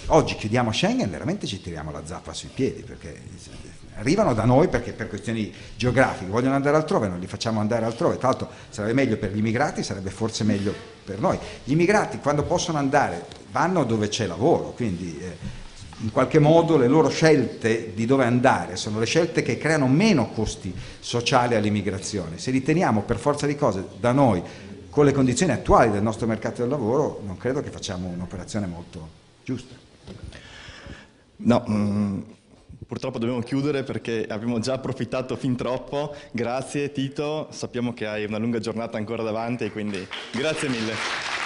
oggi chiudiamo Schengen veramente ci tiriamo la zappa sui piedi perché arrivano da noi perché per questioni geografiche vogliono andare altrove, non li facciamo andare altrove, tra l'altro sarebbe meglio per gli immigrati, sarebbe forse meglio per noi. Gli immigrati quando possono andare vanno dove c'è lavoro, quindi eh, in qualche modo le loro scelte di dove andare sono le scelte che creano meno costi sociali all'immigrazione. Se li teniamo per forza di cose da noi con le condizioni attuali del nostro mercato del lavoro, non credo che facciamo un'operazione molto giusta. No, mm. Purtroppo dobbiamo chiudere perché abbiamo già approfittato fin troppo. Grazie Tito, sappiamo che hai una lunga giornata ancora davanti, quindi grazie mille.